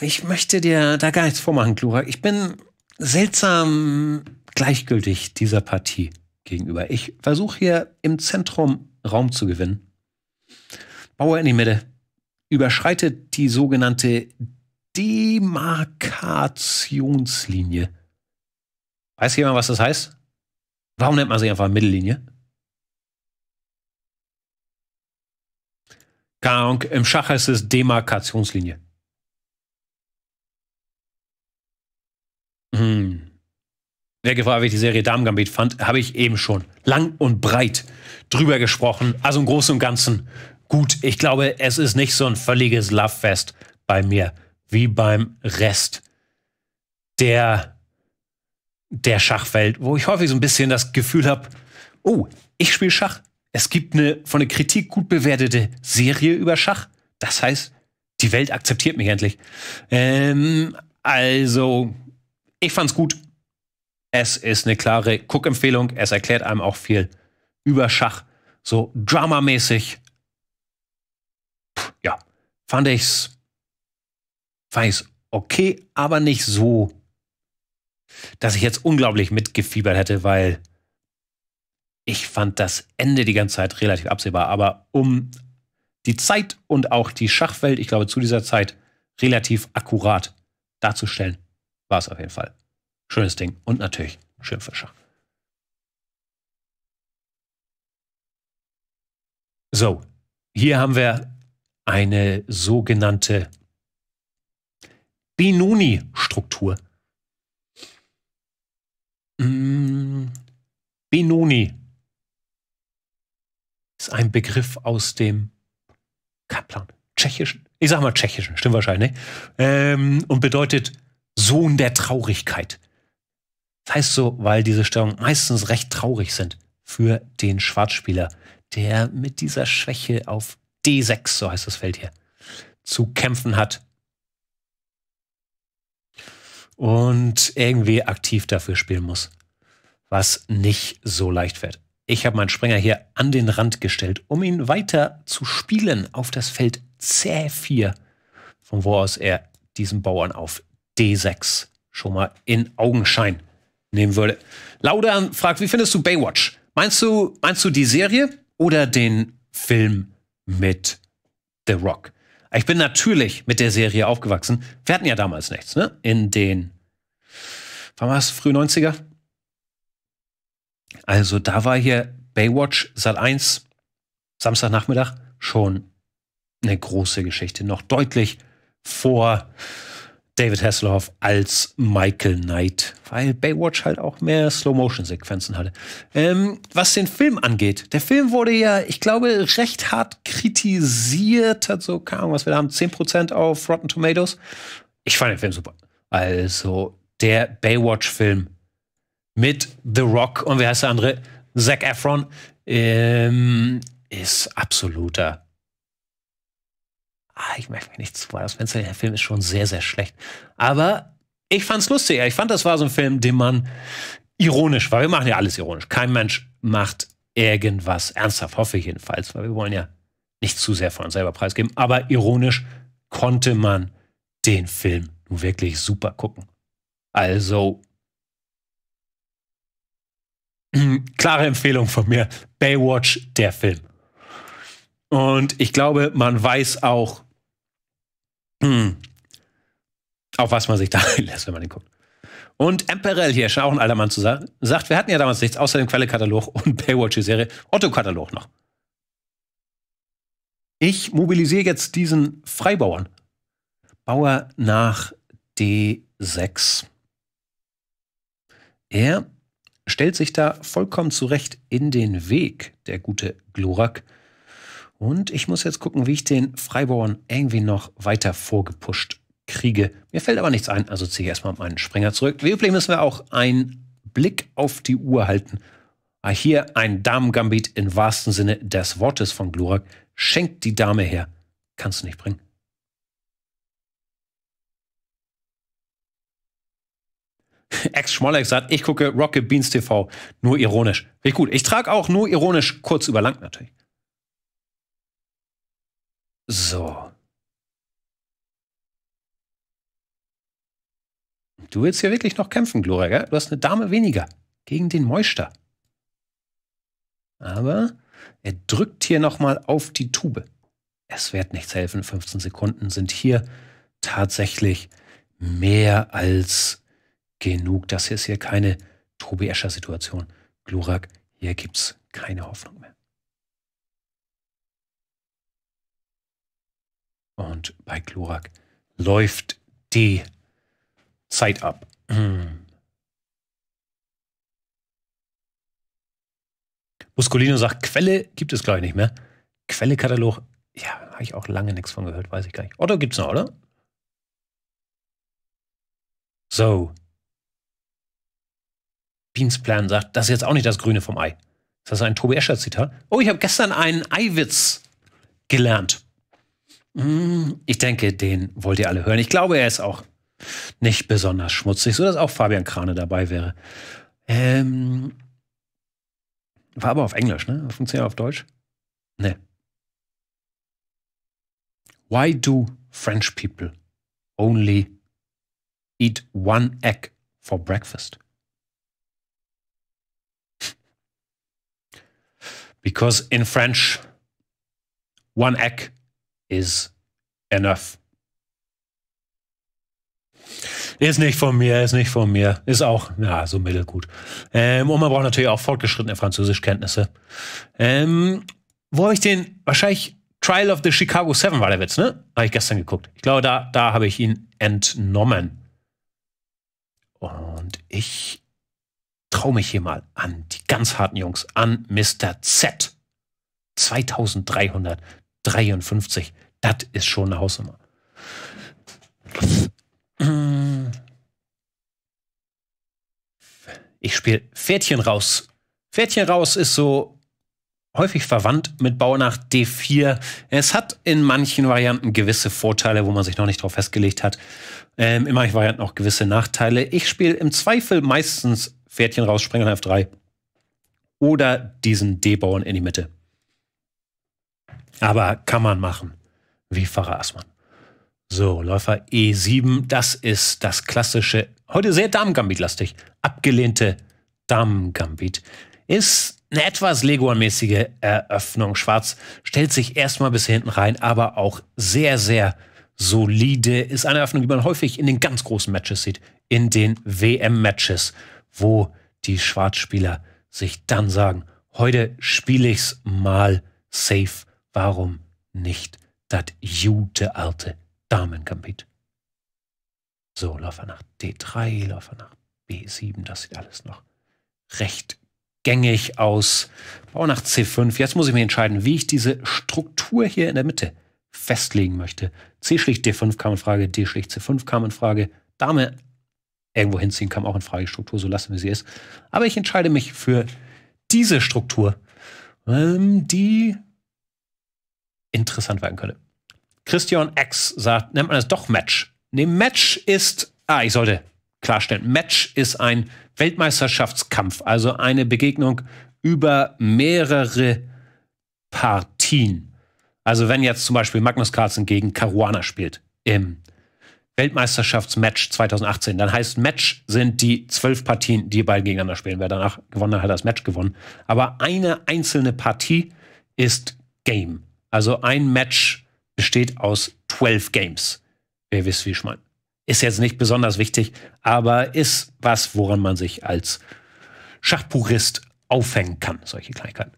Ich möchte dir da gar nichts vormachen, Glurak. Ich bin seltsam gleichgültig dieser Partie gegenüber. Ich versuche hier im Zentrum Raum zu gewinnen. Bauer in die Mitte. Überschreitet die sogenannte Demarkationslinie. Weiß jemand, was das heißt? Warum nennt man sie einfach Mittellinie? Keine Ahnung, im Schach heißt es Demarkationslinie. Hm. Wer gefragt, wie ich die Serie Damen Gambit fand, habe ich eben schon lang und breit drüber gesprochen. Also im Großen und Ganzen gut. Ich glaube, es ist nicht so ein völliges Lovefest bei mir wie beim Rest der der Schachwelt, wo ich häufig so ein bisschen das Gefühl habe, oh, ich spiele Schach. Es gibt eine von der Kritik gut bewertete Serie über Schach. Das heißt, die Welt akzeptiert mich endlich. Ähm, also, ich fand's gut. Es ist eine klare Cook-Empfehlung. Es erklärt einem auch viel über Schach. So dramamäßig. ja, fand ich's, fand ich's okay, aber nicht so dass ich jetzt unglaublich mitgefiebert hätte, weil ich fand das Ende die ganze Zeit relativ absehbar. Aber um die Zeit und auch die Schachwelt, ich glaube, zu dieser Zeit relativ akkurat darzustellen, war es auf jeden Fall. Schönes Ding. Und natürlich schön für Schach. So, hier haben wir eine sogenannte binuni struktur Benoni ist ein Begriff aus dem Kaplan, tschechischen, ich sag mal tschechischen, stimmt wahrscheinlich, ne? ähm, und bedeutet Sohn der Traurigkeit. Das heißt so, weil diese Störungen meistens recht traurig sind für den Schwarzspieler, der mit dieser Schwäche auf D6, so heißt das Feld hier, zu kämpfen hat. Und irgendwie aktiv dafür spielen muss was nicht so leicht fährt. Ich habe meinen Springer hier an den Rand gestellt, um ihn weiter zu spielen auf das Feld C4, von wo aus er diesen Bauern auf D6 schon mal in Augenschein nehmen würde. Laudan fragt, wie findest du Baywatch? Meinst du, meinst du die Serie oder den Film mit The Rock? Ich bin natürlich mit der Serie aufgewachsen. Wir hatten ja damals nichts, ne? In den, wann war es, früh 90er? Also da war hier Baywatch Sat 1 Samstagnachmittag schon eine große Geschichte, noch deutlich vor David Hasselhoff als Michael Knight, weil Baywatch halt auch mehr Slow-Motion-Sequenzen hatte. Ähm, was den Film angeht, der Film wurde ja, ich glaube, recht hart kritisiert, hat so, keine Ahnung, was wir da haben, 10% auf Rotten Tomatoes. Ich fand den Film super. Also, der Baywatch-Film mit The Rock und wie heißt der andere? Zac Efron ähm, ist absoluter. Ah, ich möchte mir nichts vor. Das Fenster, der Film ist schon sehr, sehr schlecht. Aber ich fand's lustig. Ich fand, das war so ein Film, den man ironisch weil Wir machen ja alles ironisch. Kein Mensch macht irgendwas ernsthaft, hoffe ich jedenfalls, weil wir wollen ja nicht zu sehr von uns selber preisgeben. Aber ironisch konnte man den Film nun wirklich super gucken. Also klare Empfehlung von mir. Baywatch, der Film. Und ich glaube, man weiß auch, hm, auf was man sich da einlässt, wenn man den guckt. Und Emperell hier, schon auch ein alter Mann zu sagen, sagt, wir hatten ja damals nichts, außer dem Quelle-Katalog und Baywatch, die Serie, Otto-Katalog noch. Ich mobilisiere jetzt diesen Freibauern. Bauer nach D6. Er stellt sich da vollkommen zurecht in den Weg, der gute Glorak. Und ich muss jetzt gucken, wie ich den Freiborn irgendwie noch weiter vorgepusht kriege. Mir fällt aber nichts ein, also ziehe ich erstmal meinen Springer zurück. Wie üblich müssen wir auch einen Blick auf die Uhr halten. Ah, hier ein Damengambit im wahrsten Sinne des Wortes von Glurak. Schenkt die Dame her. Kannst du nicht bringen. Ex Schmollex sagt, ich gucke Rocket Beans TV. Nur ironisch. Richtig gut. Ich trage auch nur ironisch kurz über lang natürlich. So. Du willst hier wirklich noch kämpfen, Gloria, gell? Du hast eine Dame weniger gegen den Meuster. Aber er drückt hier nochmal auf die Tube. Es wird nichts helfen. 15 Sekunden sind hier tatsächlich mehr als genug. Das ist hier keine Tobi Escher-Situation. Glurak, hier gibt es keine Hoffnung mehr. Und bei Glurak läuft die Zeit ab. Hm. Muscolino sagt, Quelle gibt es, gleich nicht mehr. Quelle-Katalog, ja, habe ich auch lange nichts von gehört, weiß ich gar nicht. Otto es noch, oder? So, Dienstplan sagt, das ist jetzt auch nicht das Grüne vom Ei. Das ist ein Tobi Escher Zitat. Oh, ich habe gestern einen Eiwitz gelernt. Mm, ich denke, den wollt ihr alle hören. Ich glaube, er ist auch nicht besonders schmutzig, sodass auch Fabian Krane dabei wäre. Ähm, war aber auf Englisch, ne? Funktioniert auf Deutsch? Ne. Why do French people only eat one egg for breakfast? Because in French, one egg is enough. Ist nicht von mir, ist nicht von mir. Ist auch, na, so mittelgut. Ähm, und man braucht natürlich auch fortgeschrittene Französischkenntnisse. Ähm, wo habe ich den, wahrscheinlich Trial of the Chicago 7 war der Witz, ne? Habe ich gestern geguckt. Ich glaube, da, da habe ich ihn entnommen. Und ich traue mich hier mal an die ganz harten Jungs, an Mr. Z. 2353. Das ist schon eine Hausnummer. Ich spiele Pferdchen raus. Pferdchen raus ist so häufig verwandt mit Bau nach D4. Es hat in manchen Varianten gewisse Vorteile, wo man sich noch nicht drauf festgelegt hat. Ähm, in manchen Varianten auch gewisse Nachteile. Ich spiele im Zweifel meistens Pferdchen raus, springen auf 3. Oder diesen D-Bauern in die Mitte. Aber kann man machen, wie Pfarrer Assmann. So, Läufer E7, das ist das klassische, heute sehr Damen-Gambit-lastig, abgelehnte Damen-Gambit. Ist eine etwas Leguan-mäßige Eröffnung. Schwarz stellt sich erstmal bis hinten rein, aber auch sehr, sehr solide. Ist eine Eröffnung, die man häufig in den ganz großen Matches sieht, in den WM-Matches wo die Schwarzspieler sich dann sagen, heute spiele ich's mal safe. Warum nicht das jute alte Damengambit? So, Läufer nach D3, Läufer nach B7, das sieht alles noch recht gängig aus. Bau nach C5. Jetzt muss ich mir entscheiden, wie ich diese Struktur hier in der Mitte festlegen möchte. C schlicht D5 kam in Frage, D schlicht C5 kam in Frage. Dame irgendwo hinziehen, kam auch in Frage, Struktur, so lassen wir sie ist. Aber ich entscheide mich für diese Struktur, ähm, die interessant werden könnte. Christian X sagt, nennt man das doch Match. Nee, Match ist, ah, ich sollte klarstellen, Match ist ein Weltmeisterschaftskampf, also eine Begegnung über mehrere Partien. Also wenn jetzt zum Beispiel Magnus Carlsen gegen Caruana spielt im Weltmeisterschaftsmatch 2018. Dann heißt Match sind die zwölf Partien, die beide gegeneinander spielen. Wer danach gewonnen hat, hat das Match gewonnen. Aber eine einzelne Partie ist Game. Also ein Match besteht aus zwölf Games. Wer wisst, wie ich meine. Ist jetzt nicht besonders wichtig, aber ist was, woran man sich als Schachpurist aufhängen kann, solche Kleinigkeiten.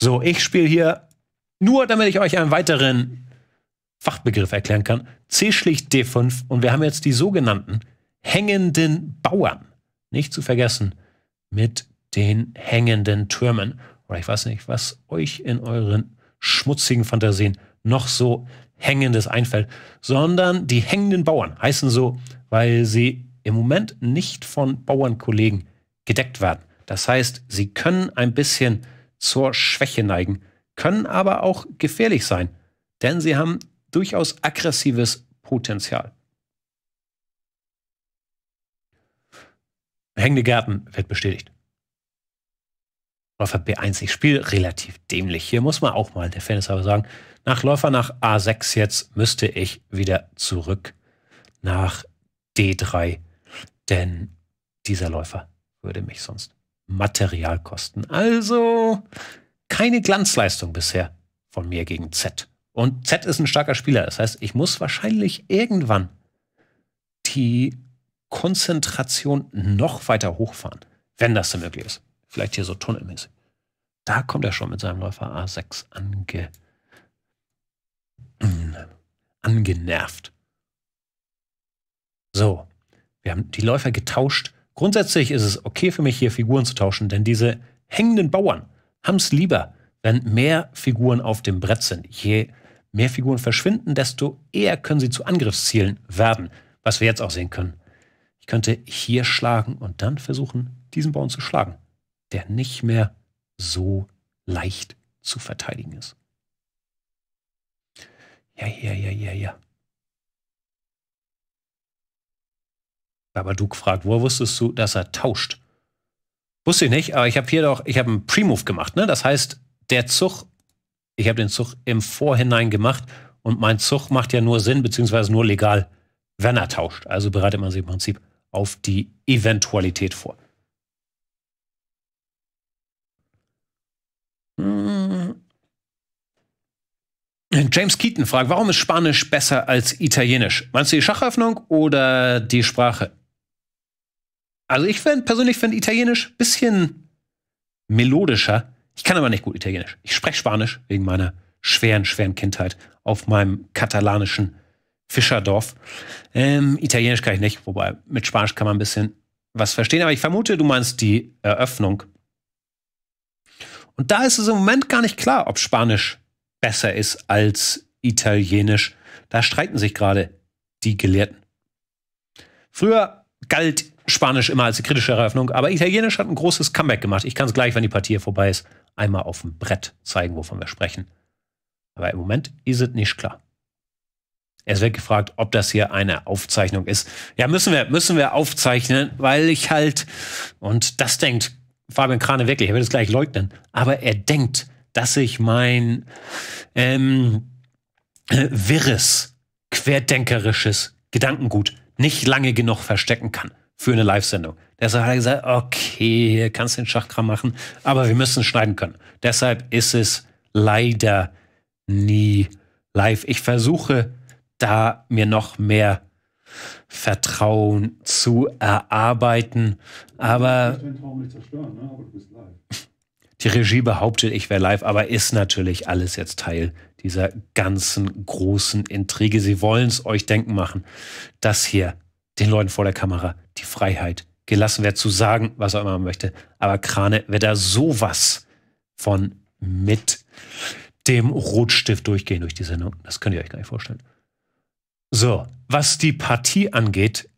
So, ich spiele hier nur, damit ich euch einen weiteren Fachbegriff erklären kann. C schlicht D5 und wir haben jetzt die sogenannten hängenden Bauern. Nicht zu vergessen mit den hängenden Türmen. Oder ich weiß nicht, was euch in euren schmutzigen Fantasien noch so hängendes einfällt, sondern die hängenden Bauern heißen so, weil sie im Moment nicht von Bauernkollegen gedeckt werden. Das heißt, sie können ein bisschen zur Schwäche neigen, können aber auch gefährlich sein, denn sie haben durchaus aggressives Potenzial. Hängende Gärten wird bestätigt. Läufer B1, ich spiele relativ dämlich. Hier muss man auch mal der Fairness aber sagen, nach Läufer nach A6 jetzt müsste ich wieder zurück nach D3, denn dieser Läufer würde mich sonst Material kosten. Also keine Glanzleistung bisher von mir gegen Z. Und Z ist ein starker Spieler. Das heißt, ich muss wahrscheinlich irgendwann die Konzentration noch weiter hochfahren, wenn das denn möglich ist. Vielleicht hier so tunnelmäßig. Da kommt er schon mit seinem Läufer A6 ange angenervt. So, wir haben die Läufer getauscht. Grundsätzlich ist es okay für mich, hier Figuren zu tauschen, denn diese hängenden Bauern haben es lieber, wenn mehr Figuren auf dem Brett sind. Je mehr Figuren verschwinden, desto eher können sie zu Angriffszielen werden, was wir jetzt auch sehen können. Ich könnte hier schlagen und dann versuchen, diesen Bauern zu schlagen, der nicht mehr so leicht zu verteidigen ist. Ja, ja, ja, ja, ja. Babadook fragt, woher wusstest du, dass er tauscht? Wusste ich nicht, aber ich habe hier doch, ich habe einen Pre-Move gemacht, ne? Das heißt, der Zug ich habe den Zug im Vorhinein gemacht und mein Zug macht ja nur Sinn, beziehungsweise nur legal, wenn er tauscht. Also bereitet man sich im Prinzip auf die Eventualität vor. Hm. James Keaton fragt, warum ist Spanisch besser als Italienisch? Meinst du die Schachöffnung oder die Sprache? Also ich find, persönlich finde Italienisch ein bisschen melodischer. Ich kann aber nicht gut Italienisch. Ich spreche Spanisch wegen meiner schweren, schweren Kindheit auf meinem katalanischen Fischerdorf. Ähm, Italienisch kann ich nicht, wobei mit Spanisch kann man ein bisschen was verstehen. Aber ich vermute, du meinst die Eröffnung. Und da ist es im Moment gar nicht klar, ob Spanisch besser ist als Italienisch. Da streiten sich gerade die Gelehrten. Früher galt Spanisch immer als die kritische Eröffnung, aber Italienisch hat ein großes Comeback gemacht. Ich kann es gleich, wenn die Partie vorbei ist, einmal auf dem Brett zeigen, wovon wir sprechen. Aber im Moment ist es nicht klar. Es wird gefragt, ob das hier eine Aufzeichnung ist. Ja, müssen wir, müssen wir aufzeichnen, weil ich halt, und das denkt Fabian Krane wirklich, er wird es gleich leugnen, aber er denkt, dass ich mein ähm, äh, wirres, querdenkerisches Gedankengut nicht lange genug verstecken kann für eine Live-Sendung. Deshalb hat er gesagt, okay, kannst den Schachkram machen, aber wir müssen schneiden können. Deshalb ist es leider nie live. Ich versuche da mir noch mehr Vertrauen zu erarbeiten, aber, ne, aber die Regie behauptet, ich wäre live, aber ist natürlich alles jetzt Teil dieser ganzen großen Intrige. Sie wollen es euch denken machen, dass hier den Leuten vor der Kamera die Freiheit gelassen wird, zu sagen, was er immer möchte. Aber Krane wird da sowas von mit dem Rotstift durchgehen durch die Sendung. Das könnt ihr euch gar nicht vorstellen. So, was die Partie angeht,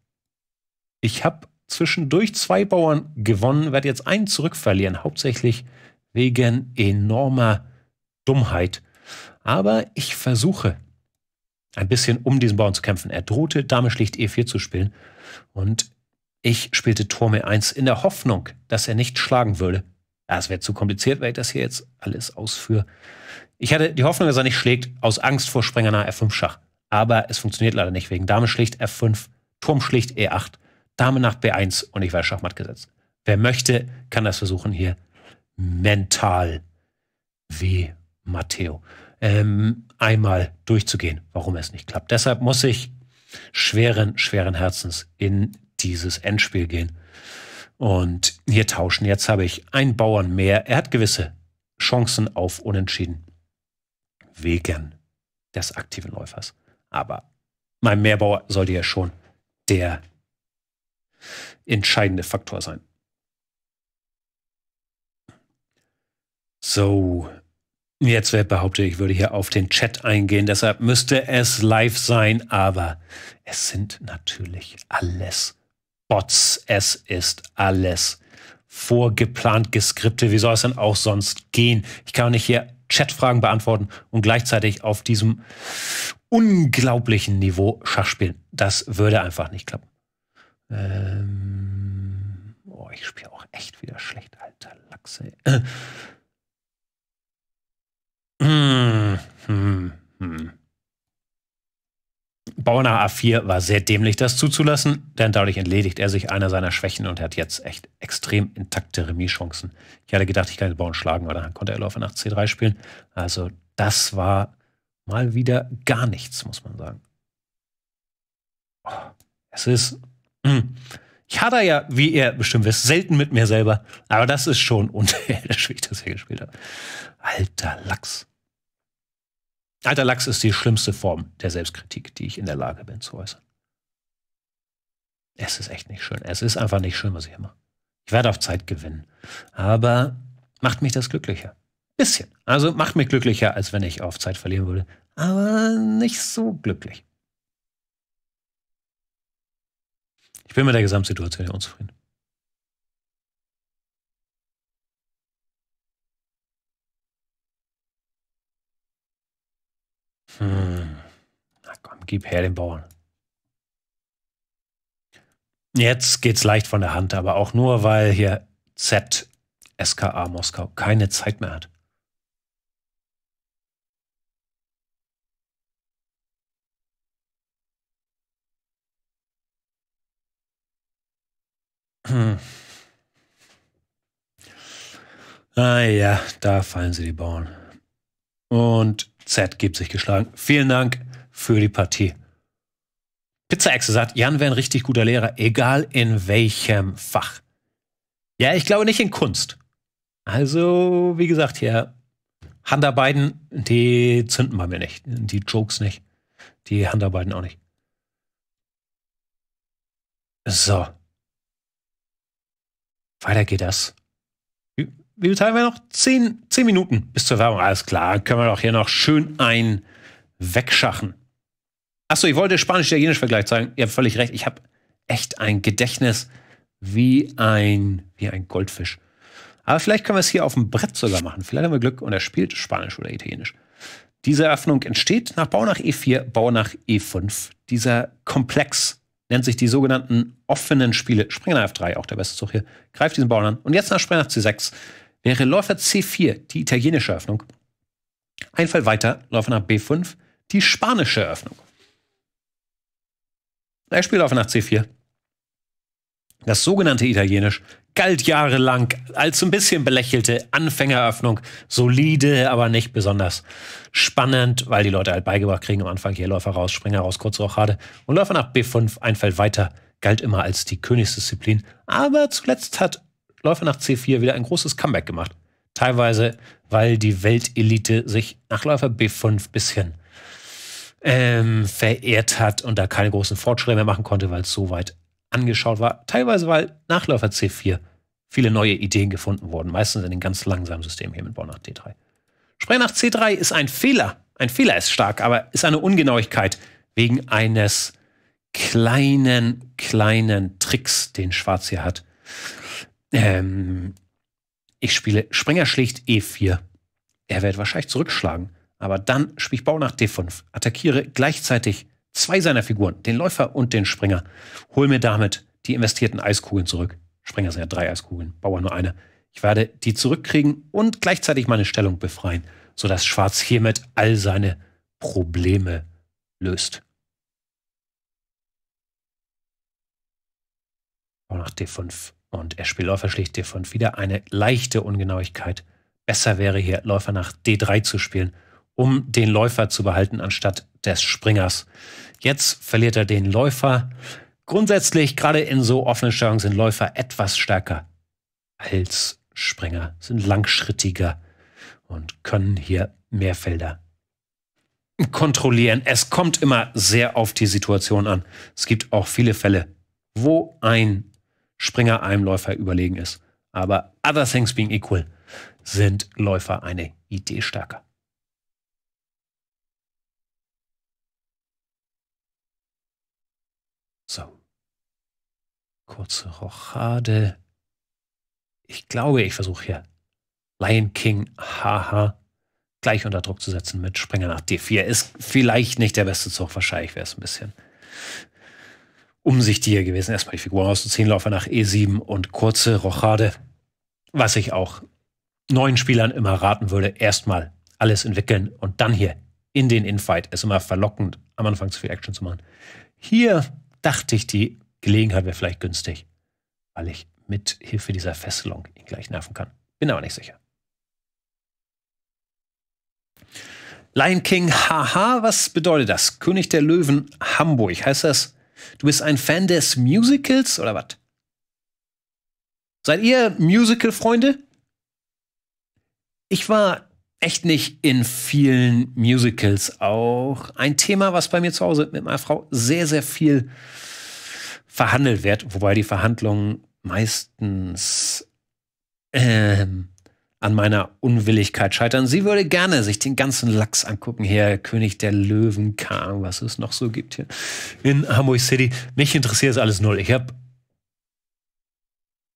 ich habe zwischendurch zwei Bauern gewonnen, werde jetzt einen zurückverlieren, hauptsächlich wegen enormer Dummheit. Aber ich versuche ein bisschen um diesen Bauern zu kämpfen. Er drohte Dame schlicht E4 zu spielen und ich spielte Turm e 1 in der Hoffnung, dass er nicht schlagen würde. Ja, es wäre zu kompliziert, weil ich das hier jetzt alles ausführe. Ich hatte die Hoffnung, dass er nicht schlägt, aus Angst vor Sprenger nach F5 Schach. Aber es funktioniert leider nicht wegen Dame schlicht F5, Turm schlicht E8, Dame nach B1 und ich war Schachmatt gesetzt. Wer möchte, kann das versuchen hier mental wie Matteo ähm, einmal durchzugehen, warum es nicht klappt. Deshalb muss ich schweren, schweren Herzens in dieses Endspiel gehen. Und hier tauschen. Jetzt habe ich einen Bauern mehr. Er hat gewisse Chancen auf Unentschieden. Wegen des aktiven Läufers. Aber mein Mehrbauer sollte ja schon der entscheidende Faktor sein. So, Jetzt wird behauptet, ich würde hier auf den Chat eingehen, deshalb müsste es live sein, aber es sind natürlich alles Bots, es ist alles vorgeplant, geskriptet. Wie soll es denn auch sonst gehen? Ich kann auch nicht hier Chatfragen beantworten und gleichzeitig auf diesem unglaublichen Niveau Schach spielen. Das würde einfach nicht klappen. Ähm, oh, ich spiele auch echt wieder schlecht, alter Lachse. Äh. Hm, hm, hm. Bauer nach A4 war sehr dämlich, das zuzulassen, denn dadurch entledigt er sich einer seiner Schwächen und hat jetzt echt extrem intakte Remis-Chancen. Ich hatte gedacht, ich kann den Bauern schlagen, aber dann konnte er Läufer nach C3 spielen. Also das war mal wieder gar nichts, muss man sagen. Oh, es ist. Hm, ich hatte ja, wie ihr bestimmt wisst, selten mit mir selber, aber das ist schon unterirdische, wie ich das hier gespielt habe. Alter Lachs. Alter Lachs ist die schlimmste Form der Selbstkritik, die ich in der Lage bin zu äußern. Es ist echt nicht schön. Es ist einfach nicht schön, was ich immer. Ich werde auf Zeit gewinnen. Aber macht mich das glücklicher. Bisschen. Also macht mich glücklicher, als wenn ich auf Zeit verlieren würde. Aber nicht so glücklich. Ich bin mit der Gesamtsituation unzufrieden. Hm. Na komm, gib her den Bauern. Jetzt geht's leicht von der Hand, aber auch nur, weil hier Z SKA Moskau keine Zeit mehr hat. Hm. Ah ja, da fallen sie die Bauern. Und Z gibt sich geschlagen. Vielen Dank für die Partie. pizza Pizzaexe sagt, Jan wäre ein richtig guter Lehrer, egal in welchem Fach. Ja, ich glaube nicht in Kunst. Also, wie gesagt, hier, Handarbeiten, die zünden bei mir nicht. Die Jokes nicht. Die Handarbeiten auch nicht. So. Weiter geht das wie viel Zeit haben wir noch? Zehn, zehn Minuten bis zur Werbung. Alles klar, können wir doch hier noch schön ein wegschachen. Achso, ich wollte Spanisch-Italienisch-Vergleich zeigen. Ihr habt völlig recht. Ich habe echt ein Gedächtnis wie ein, wie ein Goldfisch. Aber vielleicht können wir es hier auf dem Brett sogar machen. Vielleicht haben wir Glück und er spielt Spanisch oder Italienisch. Diese Eröffnung entsteht nach Bau nach E4, Bau nach E5. Dieser Komplex nennt sich die sogenannten offenen Spiele. Springer nach F3, auch der beste Zug hier. Greift diesen Bauern an. Und jetzt nach Springer nach C6 wäre Läufer C4 die italienische Öffnung. Ein Fall weiter, Läufer nach B5 die spanische Öffnung. Er spielt Läufer nach C4. Das sogenannte Italienisch galt jahrelang als ein bisschen belächelte Anfängeröffnung. Solide, aber nicht besonders spannend, weil die Leute halt beigebracht kriegen am Anfang hier Läufer raus, Springer raus, kurze Rochade. Und Läufer nach B5, ein Feld weiter, galt immer als die Königsdisziplin. Aber zuletzt hat Läufer nach C4 wieder ein großes Comeback gemacht. Teilweise, weil die Weltelite sich nach Läufer B5 ein bisschen ähm, verehrt hat und da keine großen Fortschritte mehr machen konnte, weil es so weit angeschaut war. Teilweise, weil nach Läufer C4 viele neue Ideen gefunden wurden, meistens in den ganz langsamen Systemen hier mit Bauer nach D3. Sprenger nach C3 ist ein Fehler. Ein Fehler ist stark, aber ist eine Ungenauigkeit wegen eines kleinen, kleinen Tricks, den Schwarz hier hat. Ähm, ich spiele Springer schlicht E4. Er wird wahrscheinlich zurückschlagen. Aber dann spiele ich Bau nach D5, attackiere gleichzeitig zwei seiner Figuren, den Läufer und den Springer. Hol mir damit die investierten Eiskugeln zurück. Springer sind ja drei Eiskugeln, Bauer nur eine. Ich werde die zurückkriegen und gleichzeitig meine Stellung befreien, sodass Schwarz hiermit all seine Probleme löst. Bau nach D5. Und er spielt Läufer schlicht D5. Wieder eine leichte Ungenauigkeit. Besser wäre hier Läufer nach D3 zu spielen, um den Läufer zu behalten anstatt des Springers. Jetzt verliert er den Läufer. Grundsätzlich, gerade in so offenen Stellungen, sind Läufer etwas stärker als Springer, sind langschrittiger und können hier mehr Felder kontrollieren. Es kommt immer sehr auf die Situation an. Es gibt auch viele Fälle, wo ein Springer einem Läufer überlegen ist. Aber other things being equal, sind Läufer eine Idee stärker. So. Kurze Rochade. Ich glaube, ich versuche hier Lion King, haha, gleich unter Druck zu setzen mit Springer nach D4. Ist vielleicht nicht der beste Zug, wahrscheinlich wäre es ein bisschen umsichtiger gewesen. Erstmal die Figuren auszuziehen, 10 nach E7 und kurze Rochade. Was ich auch neuen Spielern immer raten würde, erstmal alles entwickeln und dann hier in den Infight. Ist immer verlockend, am Anfang zu viel Action zu machen. Hier dachte ich, die Gelegenheit wäre vielleicht günstig, weil ich mit Hilfe dieser Fesselung ihn gleich nerven kann. Bin aber nicht sicher. Lion King, haha, was bedeutet das? König der Löwen, Hamburg. Heißt das, Du bist ein Fan des Musicals oder was? Seid ihr Musical-Freunde? Ich war echt nicht in vielen Musicals. Auch ein Thema, was bei mir zu Hause mit meiner Frau sehr, sehr viel verhandelt wird, wobei die Verhandlungen meistens ähm, an meiner Unwilligkeit scheitern. Sie würde gerne sich den ganzen Lachs angucken hier, König der Löwen, Kahn, was es noch so gibt hier in Hamburg City. Mich interessiert es alles null. Ich habe,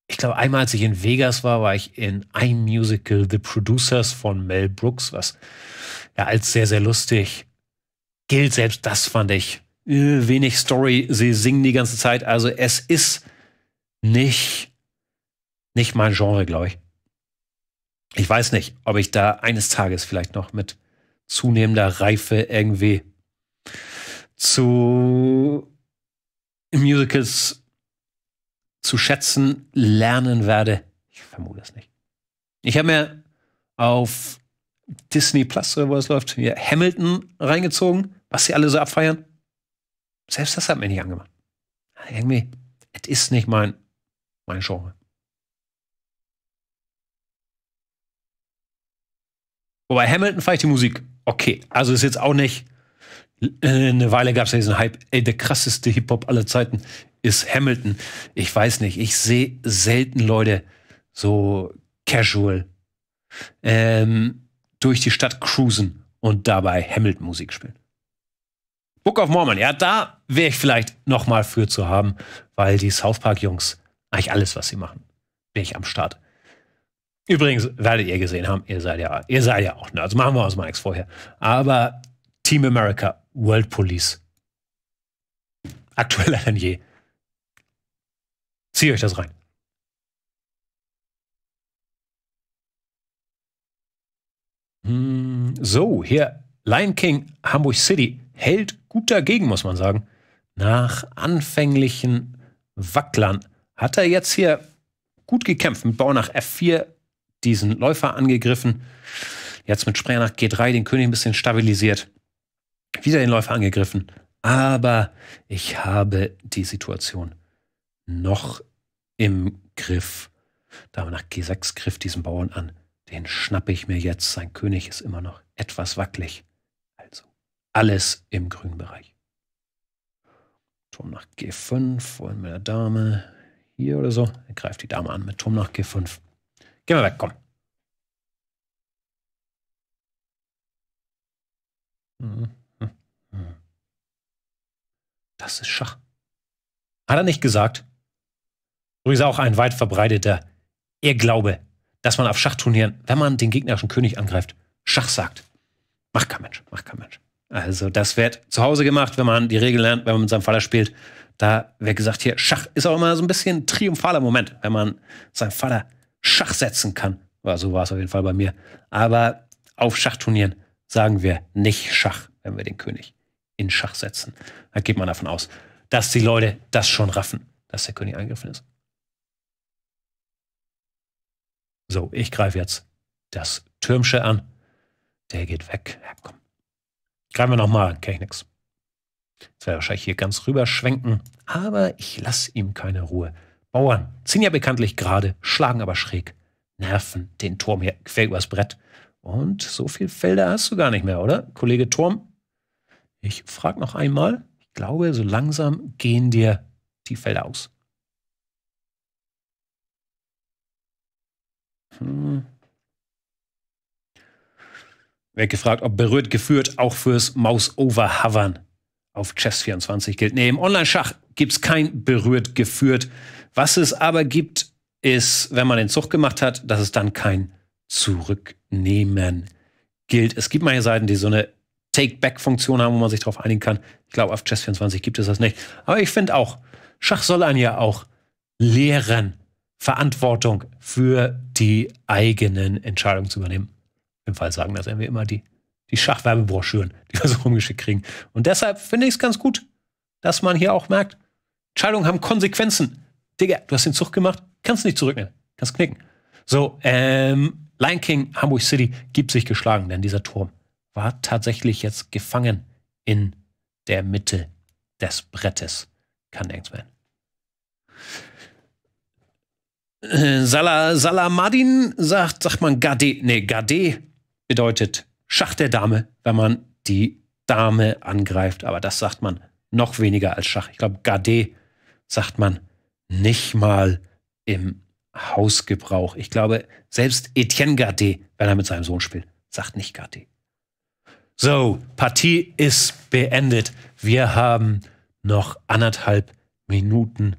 ich glaube, einmal, als ich in Vegas war, war ich in einem Musical, The Producers von Mel Brooks, was ja als sehr, sehr lustig gilt. Selbst das fand ich äh, wenig Story. Sie singen die ganze Zeit. Also es ist nicht, nicht mein Genre, glaube ich ich weiß nicht, ob ich da eines Tages vielleicht noch mit zunehmender Reife irgendwie zu Musicals zu schätzen lernen werde. Ich vermute es nicht. Ich habe mir auf Disney Plus oder wo es läuft, hier Hamilton reingezogen, was sie alle so abfeiern. Selbst das hat mir nicht angemacht. Irgendwie, es ist nicht mein, mein Genre. Wobei Hamilton vielleicht die Musik. Okay, also ist jetzt auch nicht. Äh, eine Weile gab es ja diesen Hype, ey, der krasseste Hip-Hop aller Zeiten ist Hamilton. Ich weiß nicht, ich sehe selten Leute so casual ähm, durch die Stadt cruisen und dabei Hamilton-Musik spielen. Book of Mormon, ja, da wäre ich vielleicht noch mal für zu haben, weil die South Park-Jungs, eigentlich alles, was sie machen, wäre ich am Start. Übrigens werdet ihr gesehen haben, ihr seid ja, ihr seid ja auch Nerds. Machen wir uns mal nichts vorher. Aber Team America, World Police. Aktueller denn je. Zieht euch das rein. Hm, so, hier Lion King Hamburg City hält gut dagegen, muss man sagen. Nach anfänglichen Wacklern hat er jetzt hier gut gekämpft mit Bau nach F4 diesen Läufer angegriffen. Jetzt mit Sprenger nach G3 den König ein bisschen stabilisiert. Wieder den Läufer angegriffen. Aber ich habe die Situation noch im Griff. Dame nach G6 griff diesen Bauern an. Den schnappe ich mir jetzt. Sein König ist immer noch etwas wackelig. Also alles im grünen Bereich. Turm nach G5, wollen wir der Dame. Hier oder so. Er greift die Dame an mit Turm nach G5. Gehen wir weg, komm. Das ist Schach. Hat er nicht gesagt? Übrigens auch ein weit verbreiteter Irrglaube, dass man auf Schachturnieren, wenn man den gegnerischen König angreift, Schach sagt. Macht kein Mensch, macht kein Mensch. Also, das wird zu Hause gemacht, wenn man die Regeln lernt, wenn man mit seinem Vater spielt. Da wird gesagt, hier, Schach ist auch immer so ein bisschen ein triumphaler Moment, wenn man seinem Vater Schach setzen kann. Oder so war es auf jeden Fall bei mir. Aber auf Schachturnieren sagen wir nicht Schach, wenn wir den König in Schach setzen. Da geht man davon aus, dass die Leute das schon raffen, dass der König eingriffen ist. So, ich greife jetzt das Türmsche an. Der geht weg. Ja, komm. Greifen wir nochmal an, kenne ich nichts. Jetzt werde ich wahrscheinlich hier ganz rüber schwenken, aber ich lasse ihm keine Ruhe. Bauern ziehen ja bekanntlich gerade, schlagen aber schräg, nerven den Turm hier quer übers Brett. Und so viel Felder hast du gar nicht mehr, oder? Kollege Turm, ich frage noch einmal. Ich glaube, so langsam gehen dir die Felder aus. Hm. Wer gefragt, ob berührt geführt auch fürs Mouse-Over-Hovern auf Chess24 gilt. Nee, im Online-Schach gibt es kein berührt geführt. Was es aber gibt, ist, wenn man den Zug gemacht hat, dass es dann kein Zurücknehmen gilt. Es gibt manche Seiten, die so eine Take-Back-Funktion haben, wo man sich darauf einigen kann. Ich glaube, auf Chess24 gibt es das nicht. Aber ich finde auch, Schach soll einen ja auch lehren, Verantwortung für die eigenen Entscheidungen zu übernehmen. Im Fall sagen das irgendwie immer die die Schachwerbebroschüren, die wir so rumgeschickt kriegen. Und deshalb finde ich es ganz gut, dass man hier auch merkt, Entscheidungen haben Konsequenzen. Digga, du hast den Zug gemacht, kannst nicht zurücknehmen, kannst knicken. So, ähm, Lion King, Hamburg City, gibt sich geschlagen, denn dieser Turm war tatsächlich jetzt gefangen in der Mitte des Brettes. Kann nichts werden. Äh, Salamadin sagt, sagt man Gade. Nee, Gade bedeutet Schach der Dame, wenn man die Dame angreift. Aber das sagt man noch weniger als Schach. Ich glaube, Gade sagt man nicht mal im Hausgebrauch. Ich glaube, selbst Etienne Gade, wenn er mit seinem Sohn spielt, sagt nicht Gade. So, Partie ist beendet. Wir haben noch anderthalb Minuten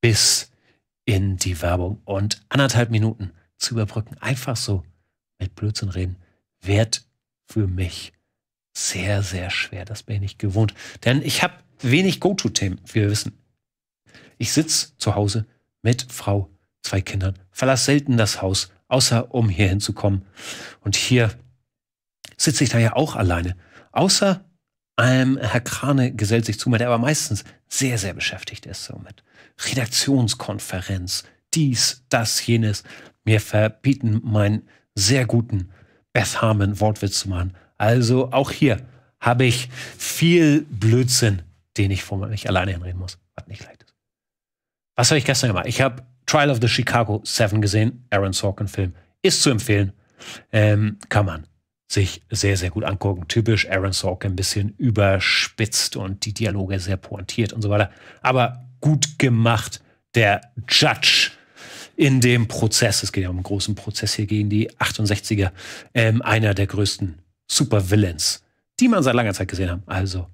bis in die Werbung und anderthalb Minuten zu überbrücken. Einfach so mit Blödsinn reden. Wert für mich sehr, sehr schwer. Das bin ich nicht gewohnt. Denn ich habe wenig Go-To-Themen, wie wir wissen. Ich sitze zu Hause mit Frau, zwei Kindern, verlasse selten das Haus, außer um hier hinzukommen. Und hier sitze ich da ja auch alleine. Außer ähm, Herr Krane gesellt sich zu mir, der aber meistens sehr, sehr beschäftigt ist. So mit Redaktionskonferenz, dies, das, jenes. Mir verbieten meinen sehr guten es haben, Wortwitz zu machen. Also auch hier habe ich viel Blödsinn, den ich vor mir nicht alleine hinreden muss, was nicht leicht ist. Was habe ich gestern gemacht? Ich habe Trial of the Chicago 7 gesehen, Aaron Sorkin-Film. Ist zu empfehlen. Ähm, kann man sich sehr, sehr gut angucken. Typisch Aaron Sorkin, ein bisschen überspitzt und die Dialoge sehr pointiert und so weiter. Aber gut gemacht. Der Judge in dem Prozess, es geht ja um einen großen Prozess hier gegen die 68er, ähm, einer der größten Supervillains, die man seit langer Zeit gesehen haben. Also,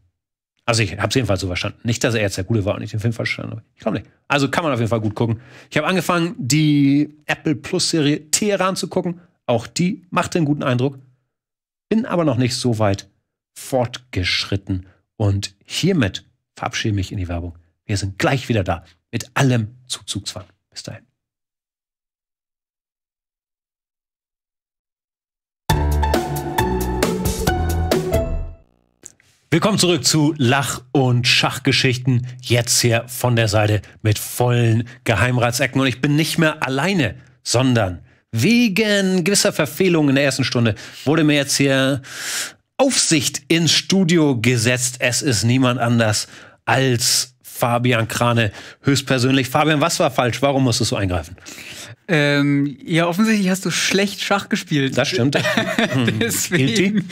also ich habe es jedenfalls so verstanden. Nicht, dass er jetzt der Gute war und ich den Film verstanden habe. Ich glaube nicht. Also kann man auf jeden Fall gut gucken. Ich habe angefangen, die Apple Plus Serie Teheran zu gucken. Auch die macht einen guten Eindruck. Bin aber noch nicht so weit fortgeschritten. Und hiermit verabschiede ich mich in die Werbung. Wir sind gleich wieder da mit allem Zuzugzwang. Bis dahin. Willkommen zurück zu Lach- und Schachgeschichten. Jetzt hier von der Seite mit vollen Geheimratsecken. Und ich bin nicht mehr alleine, sondern wegen gewisser Verfehlungen in der ersten Stunde wurde mir jetzt hier Aufsicht ins Studio gesetzt. Es ist niemand anders als Fabian Krane höchstpersönlich. Fabian, was war falsch? Warum musstest du eingreifen? Ähm, ja, offensichtlich hast du schlecht Schach gespielt. Das stimmt. Hm. deswegen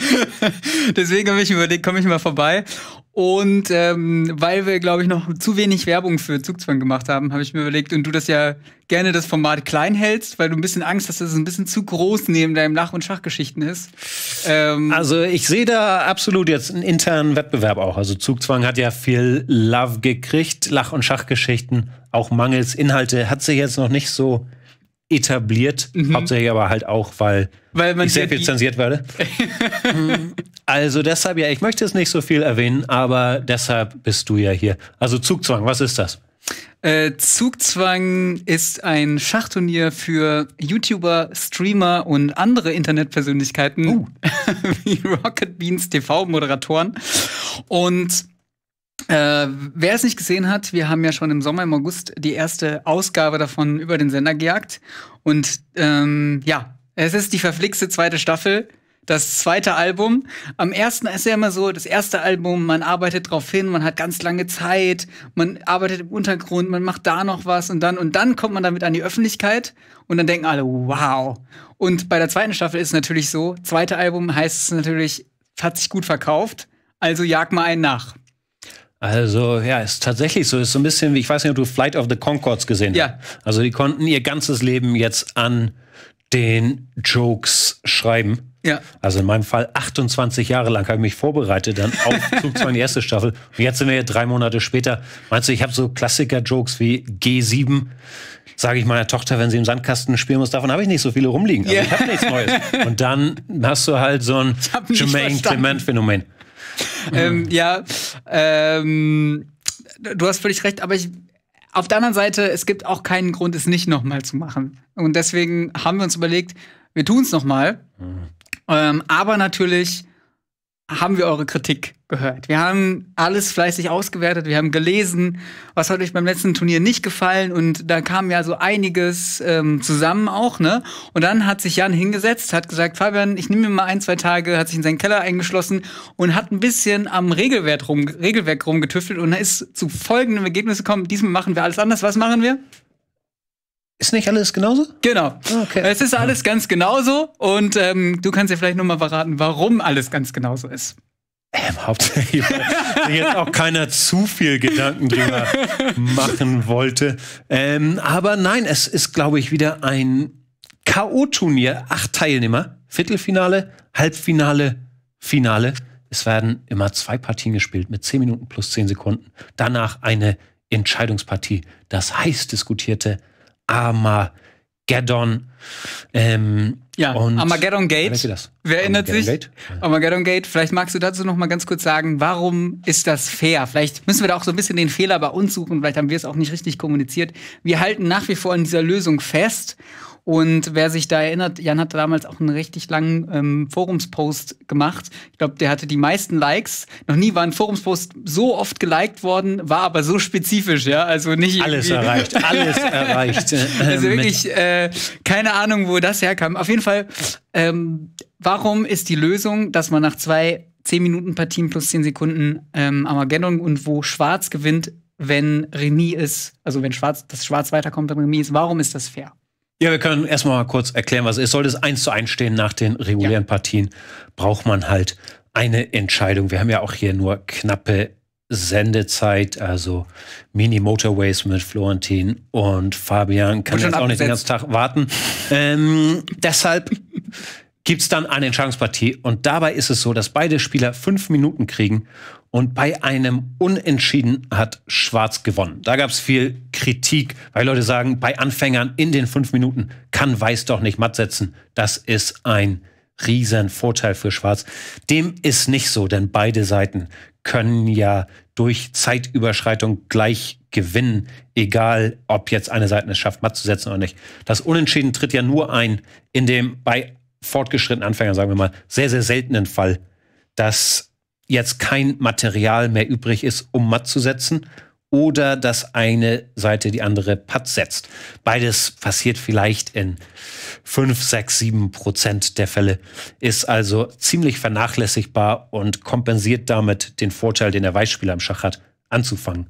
deswegen komme ich, überlegt, komm ich mal vorbei. Und ähm, weil wir, glaube ich, noch zu wenig Werbung für Zugzwang gemacht haben, habe ich mir überlegt, und du das ja gerne das Format klein hältst, weil du ein bisschen Angst hast, dass es ein bisschen zu groß neben deinem Lach- und Schachgeschichten ist. Ähm also ich sehe da absolut jetzt einen internen Wettbewerb auch. Also Zugzwang hat ja viel Love gekriegt, Lach- und Schachgeschichten, auch mangels Inhalte hat sich jetzt noch nicht so etabliert, mhm. hauptsächlich aber halt auch, weil, weil ich sehr viel zensiert werde. also deshalb, ja, ich möchte es nicht so viel erwähnen, aber deshalb bist du ja hier. Also Zugzwang, was ist das? Äh, Zugzwang ist ein Schachturnier für YouTuber, Streamer und andere Internetpersönlichkeiten uh. wie Rocket Beans TV-Moderatoren. Und äh, wer es nicht gesehen hat, wir haben ja schon im Sommer, im August, die erste Ausgabe davon über den Sender gejagt. Und ähm, ja, es ist die verflixte zweite Staffel, das zweite Album. Am ersten ist ja immer so, das erste Album, man arbeitet drauf hin, man hat ganz lange Zeit, man arbeitet im Untergrund, man macht da noch was und dann, und dann kommt man damit an die Öffentlichkeit und dann denken alle, wow. Und bei der zweiten Staffel ist es natürlich so, zweite Album heißt es natürlich, hat sich gut verkauft, also jag mal einen nach. Also ja, ist tatsächlich so. Ist so ein bisschen wie, ich weiß nicht, ob du Flight of the Concords gesehen ja. hast. Also die konnten ihr ganzes Leben jetzt an den Jokes schreiben. Ja. Also in meinem Fall 28 Jahre lang habe ich mich vorbereitet, dann auf Zugzwang die erste Staffel. Und jetzt sind wir hier drei Monate später. Meinst du, ich habe so Klassiker-Jokes wie G7, sage ich meiner Tochter, wenn sie im Sandkasten spielen muss, davon habe ich nicht so viele rumliegen. Also yeah. ich habe nichts Neues. Und dann hast du halt so ein Jermaine Clement-Phänomen. ähm, ja, ähm, du hast völlig recht, aber ich, auf der anderen Seite, es gibt auch keinen Grund, es nicht nochmal zu machen. Und deswegen haben wir uns überlegt, wir tun es nochmal. Mhm. Ähm, aber natürlich haben wir eure Kritik gehört. Wir haben alles fleißig ausgewertet, wir haben gelesen, was hat euch beim letzten Turnier nicht gefallen und da kam ja so einiges ähm, zusammen auch, ne? Und dann hat sich Jan hingesetzt, hat gesagt, Fabian, ich nehme mir mal ein, zwei Tage, hat sich in seinen Keller eingeschlossen und hat ein bisschen am Regelwerk, rum, Regelwerk rumgetüftelt und ist zu folgendem Ergebnis gekommen, diesmal machen wir alles anders. Was machen wir? Ist nicht alles genauso? Genau. Okay. Es ist alles ganz genauso und ähm, du kannst ja vielleicht nochmal verraten, warum alles ganz genauso ist. Ähm, hauptsächlich, weil jetzt auch keiner zu viel Gedanken drüber machen wollte. Ähm, aber nein, es ist, glaube ich, wieder ein K.O.-Turnier. Acht Teilnehmer. Viertelfinale, Halbfinale, Finale. Es werden immer zwei Partien gespielt mit zehn Minuten plus zehn Sekunden. Danach eine Entscheidungspartie. Das heiß diskutierte Armageddon. Ähm, ja, Armageddon Gate. Das? Wer erinnert Armageddon sich? Gate? Armageddon Gate. Vielleicht magst du dazu noch mal ganz kurz sagen, warum ist das fair? Vielleicht müssen wir da auch so ein bisschen den Fehler bei uns suchen. Vielleicht haben wir es auch nicht richtig kommuniziert. Wir halten nach wie vor an dieser Lösung fest und wer sich da erinnert, Jan hatte damals auch einen richtig langen ähm, Forumspost gemacht. Ich glaube, der hatte die meisten Likes. Noch nie war ein Forumspost so oft geliked worden, war aber so spezifisch, ja. Also nicht. Alles erreicht, alles erreicht. Äh, also wirklich, äh, keine Ahnung, wo das herkam. Auf jeden Fall, ähm, warum ist die Lösung, dass man nach zwei 10 Minuten Partien plus 10 Sekunden ähm, Armageddon und wo Schwarz gewinnt, wenn Remis ist, also wenn Schwarz, das Schwarz weiterkommt, wenn Remis ist. Warum ist das fair? Ja, wir können erstmal mal kurz erklären, was es ist. Sollte es eins zu eins stehen nach den regulären ja. Partien, braucht man halt eine Entscheidung. Wir haben ja auch hier nur knappe Sendezeit, also Mini Motorways mit Florentin und Fabian kann und jetzt auch nicht den ganzen Tag warten. Ähm, deshalb gibt es dann eine Entscheidungspartie und dabei ist es so, dass beide Spieler fünf Minuten kriegen, und bei einem Unentschieden hat Schwarz gewonnen. Da gab es viel Kritik, weil Leute sagen, bei Anfängern in den fünf Minuten kann Weiß doch nicht matt setzen. Das ist ein Riesenvorteil für Schwarz. Dem ist nicht so, denn beide Seiten können ja durch Zeitüberschreitung gleich gewinnen, egal ob jetzt eine Seite es schafft, matt zu setzen oder nicht. Das Unentschieden tritt ja nur ein, in dem bei fortgeschrittenen Anfängern, sagen wir mal, sehr, sehr seltenen Fall, dass jetzt kein Material mehr übrig ist, um matt zu setzen, oder dass eine Seite die andere patt setzt. Beides passiert vielleicht in 5, 6, 7 Prozent der Fälle, ist also ziemlich vernachlässigbar und kompensiert damit den Vorteil, den der Weißspieler im Schach hat, anzufangen.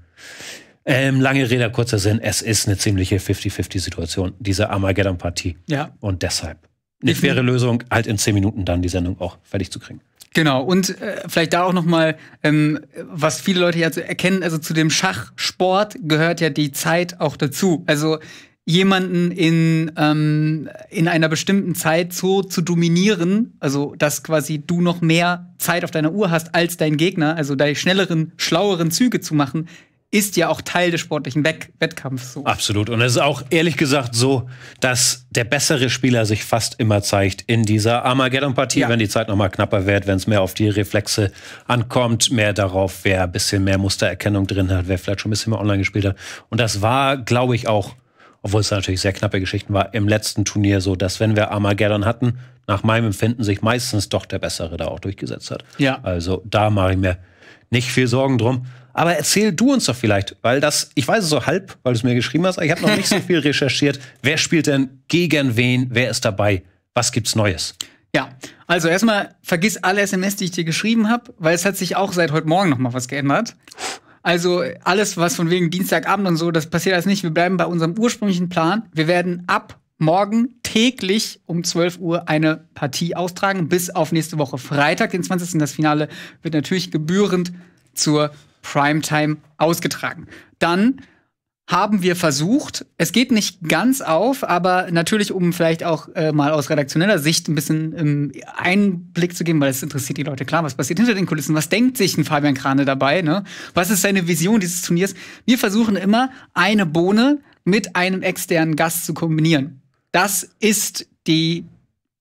Ähm, lange Rede, kurzer Sinn, es ist eine ziemliche 50-50-Situation, diese Armageddon-Partie. Ja. Und deshalb eine faire Lösung, halt in 10 Minuten dann die Sendung auch fertig zu kriegen. Genau, und äh, vielleicht da auch nochmal, ähm, was viele Leute ja erkennen, also zu dem Schachsport gehört ja die Zeit auch dazu. Also jemanden in, ähm, in einer bestimmten Zeit so zu dominieren, also dass quasi du noch mehr Zeit auf deiner Uhr hast als dein Gegner, also deine schnelleren, schlaueren Züge zu machen, ist ja auch Teil des sportlichen Wett Wettkampfs. So. Absolut. Und es ist auch ehrlich gesagt so, dass der bessere Spieler sich fast immer zeigt in dieser Armageddon-Partie, ja. wenn die Zeit nochmal knapper wird, wenn es mehr auf die Reflexe ankommt, mehr darauf, wer ein bisschen mehr Mustererkennung drin hat, wer vielleicht schon ein bisschen mehr online gespielt hat. Und das war, glaube ich, auch, obwohl es natürlich sehr knappe Geschichten war, im letzten Turnier so, dass wenn wir Armageddon hatten, nach meinem Empfinden sich meistens doch der Bessere da auch durchgesetzt hat. Ja. Also da mache ich mir nicht viel Sorgen drum. Aber erzähl du uns doch vielleicht, weil das, ich weiß es so halb, weil du es mir geschrieben hast, aber ich habe noch nicht so viel recherchiert. Wer spielt denn gegen wen? Wer ist dabei? Was gibt's Neues? Ja, also erstmal vergiss alle SMS, die ich dir geschrieben habe, weil es hat sich auch seit heute Morgen noch mal was geändert. Also alles, was von wegen Dienstagabend und so, das passiert alles nicht. Wir bleiben bei unserem ursprünglichen Plan. Wir werden ab morgen täglich um 12 Uhr eine Partie austragen, bis auf nächste Woche Freitag, den 20. Das Finale wird natürlich gebührend zur Primetime ausgetragen. Dann haben wir versucht, es geht nicht ganz auf, aber natürlich, um vielleicht auch äh, mal aus redaktioneller Sicht ein bisschen ähm, Einblick zu geben, weil es interessiert die Leute klar, was passiert hinter den Kulissen, was denkt sich ein Fabian Krane dabei, ne? was ist seine Vision dieses Turniers. Wir versuchen immer, eine Bohne mit einem externen Gast zu kombinieren. Das ist die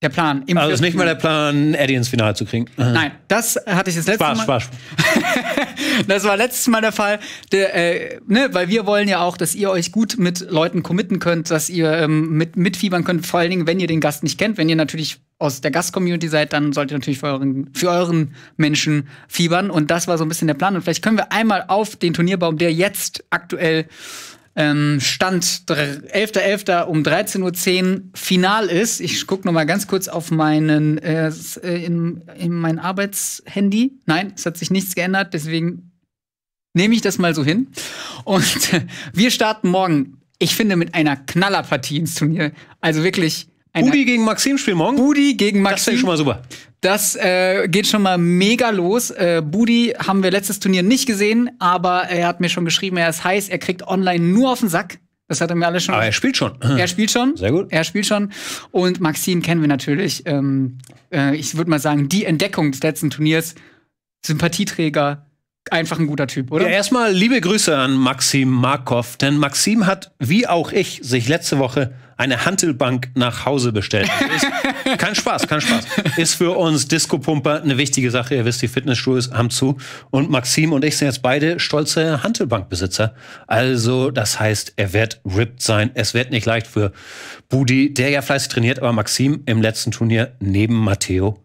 der Plan. Im also ist nicht mal der Plan, Eddie ins Finale zu kriegen. Nein, das hatte ich das letzte Spaß, Mal. Spaß, Spaß. das war letztes Mal der Fall. Der, äh, ne, weil wir wollen ja auch, dass ihr euch gut mit Leuten committen könnt, dass ihr ähm, mit, mitfiebern könnt, vor allen Dingen, wenn ihr den Gast nicht kennt. Wenn ihr natürlich aus der Gast-Community seid, dann solltet ihr natürlich für euren, für euren Menschen fiebern. Und das war so ein bisschen der Plan. Und vielleicht können wir einmal auf den Turnierbaum, der jetzt aktuell ähm, Stand 11.11. .11. um 13.10 Uhr final ist. Ich gucke noch mal ganz kurz auf meinen äh, äh, in, in mein Arbeitshandy. Nein, es hat sich nichts geändert, deswegen nehme ich das mal so hin. Und wir starten morgen, ich finde, mit einer Knallerpartie ins Turnier. Also wirklich. Budi gegen Maxim spielen morgen. Budi gegen Maxim. Das ist schon mal super. Das äh, geht schon mal mega los. Äh, Budi haben wir letztes Turnier nicht gesehen, aber er hat mir schon geschrieben, er ist heiß, er kriegt online nur auf den Sack. Das hat er mir alle schon. Aber er spielt schon. Er spielt schon. Sehr gut. Er spielt schon. Und Maxim kennen wir natürlich. Ähm, äh, ich würde mal sagen, die Entdeckung des letzten Turniers. Sympathieträger, einfach ein guter Typ, oder? Ja, erstmal liebe Grüße an Maxim Markov, denn Maxim hat, wie auch ich, sich letzte Woche eine Handelbank nach Hause bestellt. Ist, kein Spaß, kein Spaß. Ist für uns Disco-Pumper eine wichtige Sache. Ihr wisst, die Fitnessstudios haben zu. Und Maxim und ich sind jetzt beide stolze Handelbankbesitzer. Also, das heißt, er wird ripped sein. Es wird nicht leicht für Budi, der ja fleißig trainiert, aber Maxim im letzten Turnier neben Matteo.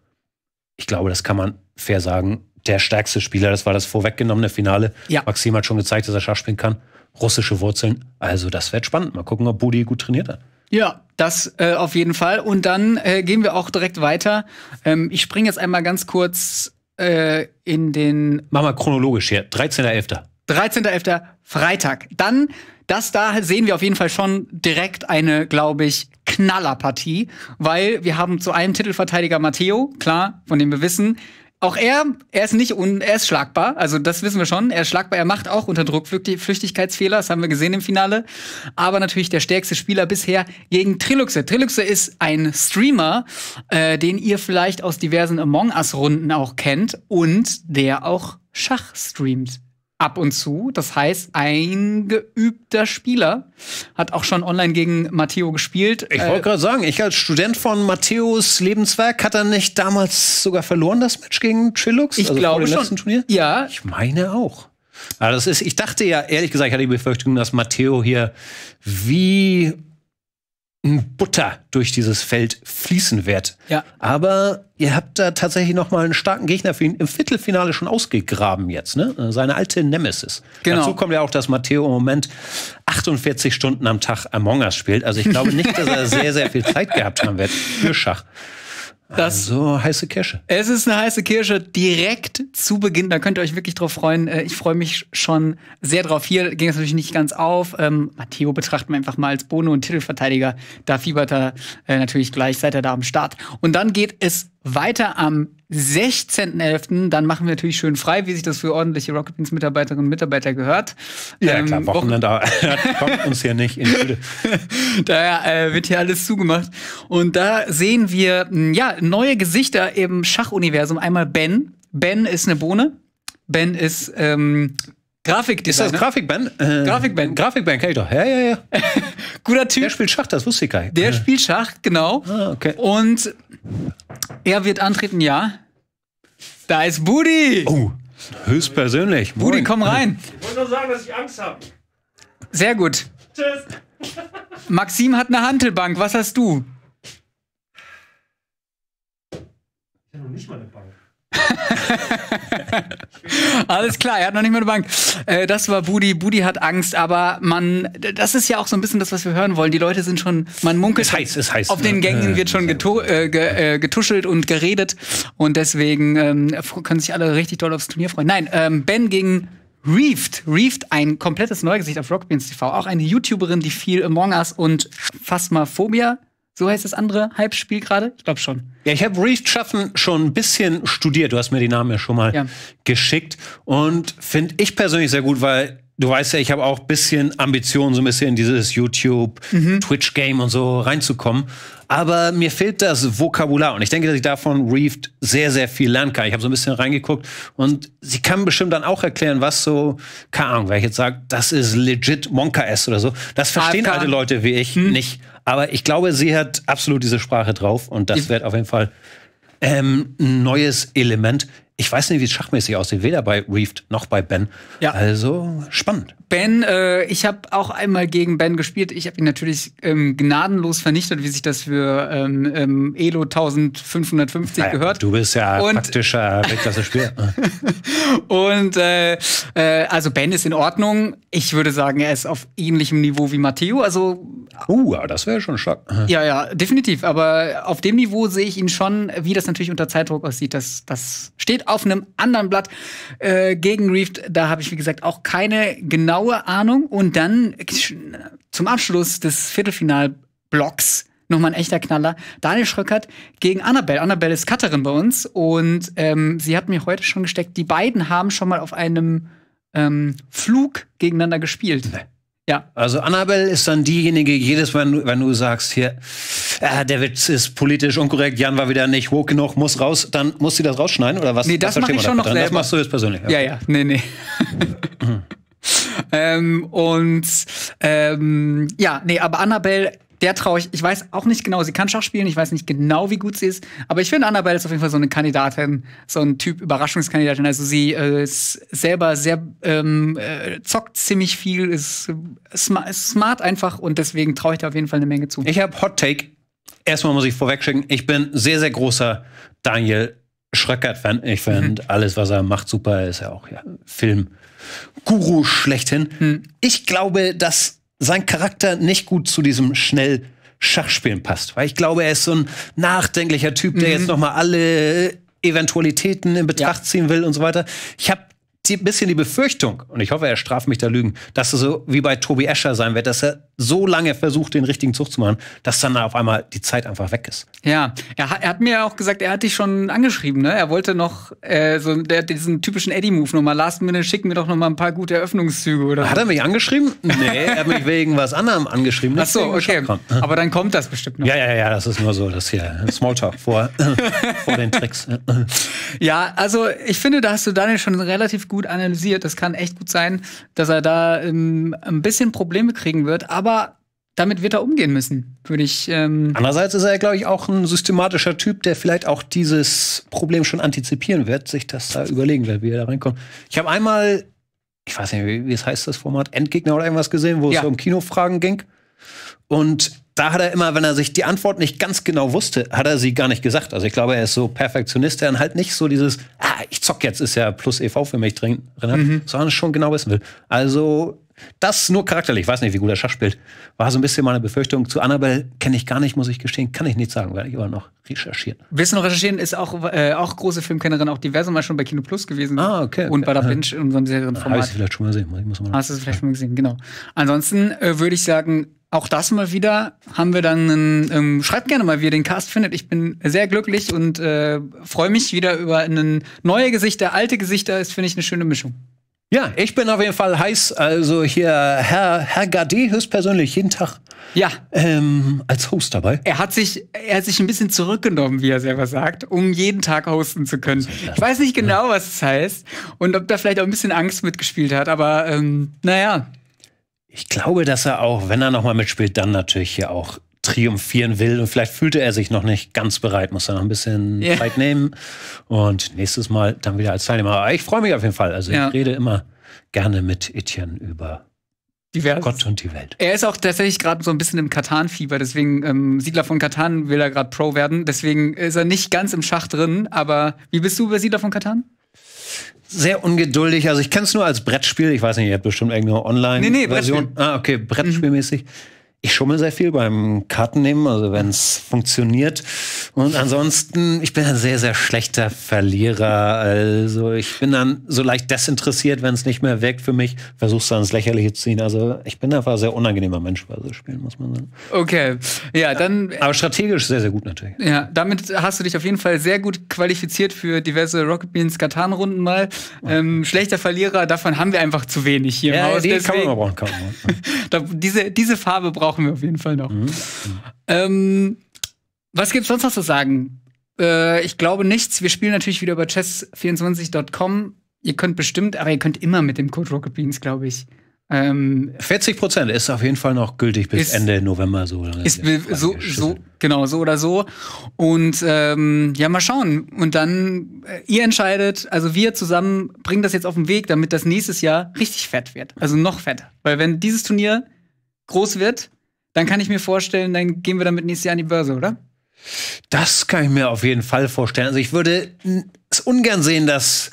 Ich glaube, das kann man fair sagen, der stärkste Spieler. Das war das vorweggenommene Finale. Ja. Maxim hat schon gezeigt, dass er Schach spielen kann. Russische Wurzeln. Also, das wird spannend. Mal gucken, ob Budi gut trainiert hat. Ja, das äh, auf jeden Fall. Und dann äh, gehen wir auch direkt weiter. Ähm, ich springe jetzt einmal ganz kurz äh, in den. Mach mal chronologisch her. 13.11. 13.11. Freitag. Dann, das da sehen wir auf jeden Fall schon direkt eine, glaube ich, Knallerpartie, weil wir haben zu einem Titelverteidiger Matteo, klar, von dem wir wissen, auch er, er ist nicht un, er ist schlagbar, also das wissen wir schon. Er ist schlagbar, er macht auch unter Druck Flüchtigkeitsfehler, das haben wir gesehen im Finale. Aber natürlich der stärkste Spieler bisher gegen Triluxe. Triluxe ist ein Streamer, äh, den ihr vielleicht aus diversen Among Us-Runden auch kennt und der auch Schach streamt ab und zu. Das heißt, ein geübter Spieler hat auch schon online gegen Matteo gespielt. Ich äh, wollte gerade sagen, ich als Student von Matteos Lebenswerk, hat er nicht damals sogar verloren, das Match gegen Trilux? Ich also glaube schon. Turnier? Ja. Ich meine auch. Also das ist, ich dachte ja, ehrlich gesagt, ich hatte die Befürchtung, dass Matteo hier wie Butter durch dieses Feld fließen wird. Ja. Aber ihr habt da tatsächlich noch mal einen starken Gegner für ihn im Viertelfinale schon ausgegraben jetzt, ne? Seine alte Nemesis. Genau. Dazu kommt ja auch, dass Matteo im Moment 48 Stunden am Tag Among Us spielt. Also ich glaube nicht, dass er sehr, sehr viel Zeit gehabt haben wird für Schach. Das so also heiße Kirsche. Es ist eine heiße Kirsche direkt zu Beginn. Da könnt ihr euch wirklich drauf freuen. Äh, ich freue mich schon sehr drauf. Hier ging es natürlich nicht ganz auf. Ähm, Matteo betrachten wir einfach mal als Bono und Titelverteidiger. Da fiebert er äh, natürlich gleich. Seid ihr da am Start? Und dann geht es weiter am 16.11. Dann machen wir natürlich schön frei, wie sich das für ordentliche Rocket Beans Mitarbeiterinnen und Mitarbeiter gehört. Ja, ähm, klar, Wochenende Wochen kommt uns hier nicht in Müde. Daher äh, wird hier alles zugemacht. Und da sehen wir hm, ja, neue Gesichter im Schachuniversum. Einmal Ben. Ben ist eine Bohne. Ben ist ähm, Grafikdesigner. Ist das Grafikband? Äh, Grafikband, Grafikband kenn ich doch. Ja, ja, ja. Guter Typ. Der spielt Schach, das wusste ich gar nicht. Der spielt Schach, genau. Ah, okay. Und er wird antreten, ja. Da ist Budi. Oh, höchstpersönlich. Budi, komm rein. Ich wollte nur sagen, dass ich Angst habe. Sehr gut. Tschüss. Maxim hat eine Hantelbank. Was hast du? Ich habe noch nicht mal eine Bank. Alles klar, er hat noch nicht mal eine Bank. Äh, das war Budi. Budi hat Angst, aber man, das ist ja auch so ein bisschen das, was wir hören wollen. Die Leute sind schon, man munkelt. Es heißt, es heißt. Auf den ne? Gängen wird schon äh, getu äh, äh, getuschelt und geredet. Und deswegen ähm, können sich alle richtig doll aufs Turnier freuen. Nein, ähm, Ben gegen Reeft. Reeft, ein komplettes Neugesicht auf Rockbeans TV. Auch eine YouTuberin, die viel Among Us und Phasmaphobia so heißt das andere Halbspiel gerade? Ich glaube schon. Ja, ich habe Reef Schaffen schon ein bisschen studiert. Du hast mir die Namen ja schon mal ja. geschickt. Und finde ich persönlich sehr gut, weil du weißt ja, ich habe auch ein bisschen Ambitionen, so ein bisschen in dieses YouTube, mhm. Twitch-Game und so reinzukommen. Aber mir fehlt das Vokabular und ich denke, dass ich davon Reefed sehr, sehr viel lernen kann. Ich habe so ein bisschen reingeguckt und sie kann bestimmt dann auch erklären, was so, keine Ahnung, wer ich jetzt sage, das ist legit Monka S oder so. Das verstehen AFK. alte Leute wie ich mhm. nicht. Aber ich glaube, sie hat absolut diese Sprache drauf und das wird auf jeden Fall ähm, ein neues Element ich weiß nicht, wie es schachmäßig aussieht, weder bei Reefed noch bei Ben. Ja. Also spannend. Ben, äh, ich habe auch einmal gegen Ben gespielt. Ich habe ihn natürlich ähm, gnadenlos vernichtet, wie sich das für ähm, ähm, Elo 1550 naja, gehört. Du bist ja Und praktischer Weltklasse-Spieler. Und äh, äh, also Ben ist in Ordnung. Ich würde sagen, er ist auf ähnlichem Niveau wie Matteo. Also uh, das wäre schon stark. Ja, ja, definitiv. Aber auf dem Niveau sehe ich ihn schon, wie das natürlich unter Zeitdruck aussieht. Das, das steht auf einem anderen Blatt äh, gegen Reefed. Da habe ich, wie gesagt, auch keine genaue Ahnung. Und dann zum Abschluss des Viertelfinalblocks nochmal ein echter Knaller. Daniel Schröckert gegen Annabelle. Annabelle ist Cutterin bei uns und ähm, sie hat mir heute schon gesteckt, die beiden haben schon mal auf einem ähm, Flug gegeneinander gespielt. Ne. Ja. Also Annabelle ist dann diejenige, jedes Mal, wenn du sagst, hier, ah, der Witz ist politisch unkorrekt, Jan war wieder nicht woke genug, muss raus, dann muss sie das rausschneiden oder was? Nee, das, das mache ich schon noch selber. Das machst du jetzt persönlich. Ja, ja, ja. nee, nee. ähm, und ähm, ja, nee, aber Annabelle der traue ich, ich weiß auch nicht genau, sie kann Schach spielen, ich weiß nicht genau, wie gut sie ist, aber ich finde, Annabelle ist auf jeden Fall so eine Kandidatin, so ein Typ Überraschungskandidatin. Also sie äh, ist selber sehr, ähm, äh, zockt ziemlich viel, ist, äh, sma smart einfach und deswegen traue ich da auf jeden Fall eine Menge zu. Ich habe Hot Take. Erstmal muss ich vorwegschicken, ich bin sehr, sehr großer Daniel Schröckert-Fan. Ich finde, mhm. alles, was er macht, super. Er ist ja auch ja, Film-Guru schlechthin. Mhm. Ich glaube, dass sein Charakter nicht gut zu diesem schnell Schachspielen passt. Weil ich glaube, er ist so ein nachdenklicher Typ, der mhm. jetzt noch mal alle Eventualitäten in Betracht ja. ziehen will und so weiter. Ich habe ein bisschen die Befürchtung, und ich hoffe, er straft mich da Lügen, dass es so wie bei Tobi Escher sein wird, dass er so lange versucht, den richtigen Zug zu machen, dass dann auf einmal die Zeit einfach weg ist. Ja, er hat, er hat mir auch gesagt, er hat dich schon angeschrieben, ne? Er wollte noch äh, so der, diesen typischen Eddie-Move nochmal, Last Minute, schicken wir doch nochmal ein paar gute Eröffnungszüge, oder? Hat er mich angeschrieben? Nee, er hat mich wegen was anderem angeschrieben. Ach so, okay. Aber dann kommt das bestimmt noch. Ja, ja, ja, das ist nur so, das hier, Smalltalk vor, vor den Tricks. ja, also ich finde, da hast du Daniel schon relativ gut gut analysiert. Es kann echt gut sein, dass er da ähm, ein bisschen Probleme kriegen wird, aber damit wird er umgehen müssen, würde ich. Ähm Andererseits ist er, glaube ich, auch ein systematischer Typ, der vielleicht auch dieses Problem schon antizipieren wird, sich das da überlegen wird, wie er da reinkommt. Ich habe einmal, ich weiß nicht, wie, wie es heißt, das Format, Endgegner oder irgendwas gesehen, wo ja. es um Kinofragen ging. Und da hat er immer, wenn er sich die Antwort nicht ganz genau wusste, hat er sie gar nicht gesagt. Also ich glaube, er ist so Perfektionist, der dann halt nicht so dieses, ah, ich zock jetzt, ist ja plus EV für mich drin, mhm. sondern schon genau wissen will. Also das nur charakterlich. Ich weiß nicht, wie gut er Schach spielt. War so ein bisschen meine Befürchtung. Zu Annabelle kenne ich gar nicht, muss ich gestehen. Kann ich nicht sagen, werde ich aber noch recherchieren. Willst du noch recherchieren? Ist auch, äh, auch große Filmkennerin, auch diverse Mal schon bei Kino Plus gewesen. Ah, okay. Und bei der Binge in unserem Serienformat. Habe ich sie vielleicht schon mal gesehen. Ich muss mal Hast du es vielleicht schon mal gesehen, genau. Ansonsten äh, würde ich sagen, auch das mal wieder haben wir dann einen, ähm, schreibt gerne mal, wie ihr den Cast findet. Ich bin sehr glücklich und äh, freue mich wieder über ein neue Gesichter, alte Gesichter. Ist, finde ich, eine schöne Mischung. Ja, ich bin auf jeden Fall heiß. Also hier Herr, Herr Gardet höchstpersönlich jeden Tag ja. ähm, als Host dabei. Er hat, sich, er hat sich ein bisschen zurückgenommen, wie er selber sagt, um jeden Tag hosten zu können. Ich weiß nicht genau, was es das heißt und ob da vielleicht auch ein bisschen Angst mitgespielt hat, aber ähm, naja. Ich glaube, dass er auch, wenn er nochmal mitspielt, dann natürlich hier auch triumphieren will. Und vielleicht fühlte er sich noch nicht ganz bereit, muss er noch ein bisschen yeah. Zeit nehmen. Und nächstes Mal dann wieder als Teilnehmer. Aber ich freue mich auf jeden Fall. Also ja. ich rede immer gerne mit Etienne über Divers. Gott und die Welt. Er ist auch tatsächlich gerade so ein bisschen im Katan-Fieber, deswegen ähm, Siedler von Katan will er gerade Pro werden, deswegen ist er nicht ganz im Schach drin. Aber wie bist du über Siedler von Katan? Sehr ungeduldig. Also ich kenne es nur als Brettspiel. Ich weiß nicht, ihr habt bestimmt irgendeine Online-Version. Nee, nee, Ah, okay, Brettspielmäßig. Mhm ich schummel sehr viel beim Kartennehmen, also wenn es funktioniert. Und ansonsten, ich bin ein sehr, sehr schlechter Verlierer. Also ich bin dann so leicht desinteressiert, wenn es nicht mehr wirkt für mich. Versuch's dann ins Lächerliche zu ziehen. Also ich bin einfach ein sehr unangenehmer Mensch bei so Spielen, muss man sagen. Okay, ja, dann... Aber strategisch sehr, sehr gut natürlich. Ja, damit hast du dich auf jeden Fall sehr gut qualifiziert für diverse Rocket Beans Katan-Runden mal. Ähm, schlechter Verlierer, davon haben wir einfach zu wenig hier ja, im Haus. Die deswegen, kann man brauchen, kann man brauchen. diese, diese Farbe braucht brauchen wir auf jeden Fall noch. Mhm. Ähm, was gibt's sonst noch zu sagen? Äh, ich glaube nichts. Wir spielen natürlich wieder über chess24.com. Ihr könnt bestimmt, aber ihr könnt immer mit dem Code Rocket Beans, glaube ich, ähm, 40 Prozent ist auf jeden Fall noch gültig bis ist, Ende November so. Ist, so, so, genau, so oder so. Und ähm, ja, mal schauen. Und dann, äh, ihr entscheidet, also wir zusammen bringen das jetzt auf den Weg, damit das nächstes Jahr richtig fett wird. Also noch fett. Weil wenn dieses Turnier groß wird, dann kann ich mir vorstellen, dann gehen wir damit nächstes Jahr an die Börse, oder? Das kann ich mir auf jeden Fall vorstellen. Also ich würde es ungern sehen, dass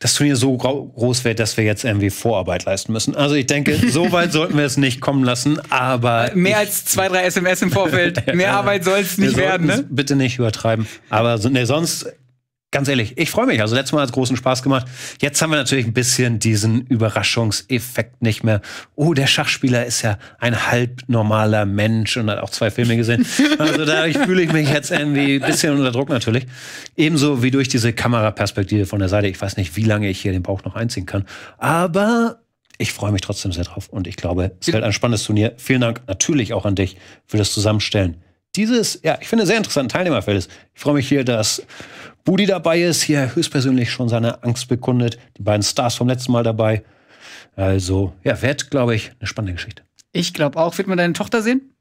das Turnier so groß wird, dass wir jetzt irgendwie Vorarbeit leisten müssen. Also ich denke, so weit sollten wir es nicht kommen lassen, aber. Mehr als zwei, drei SMS im Vorfeld. Mehr Arbeit soll es nicht werden. Ne? Bitte nicht übertreiben. Aber nee, sonst ganz ehrlich, ich freue mich. Also letztes Mal hat es großen Spaß gemacht. Jetzt haben wir natürlich ein bisschen diesen Überraschungseffekt nicht mehr. Oh, der Schachspieler ist ja ein halb normaler Mensch und hat auch zwei Filme gesehen. Also dadurch fühle ich mich jetzt irgendwie ein bisschen unter Druck natürlich. Ebenso wie durch diese Kameraperspektive von der Seite. Ich weiß nicht, wie lange ich hier den Bauch noch einziehen kann. Aber ich freue mich trotzdem sehr drauf und ich glaube, es wird ein spannendes Turnier. Vielen Dank natürlich auch an dich für das Zusammenstellen dieses, ja, ich finde, sehr interessant, Teilnehmerfeld ist. Ich freue mich hier, dass Budi dabei ist, hier höchstpersönlich schon seine Angst bekundet. Die beiden Stars vom letzten Mal dabei. Also, ja, wird, glaube ich, eine spannende Geschichte. Ich glaube auch. Wird man deine Tochter sehen?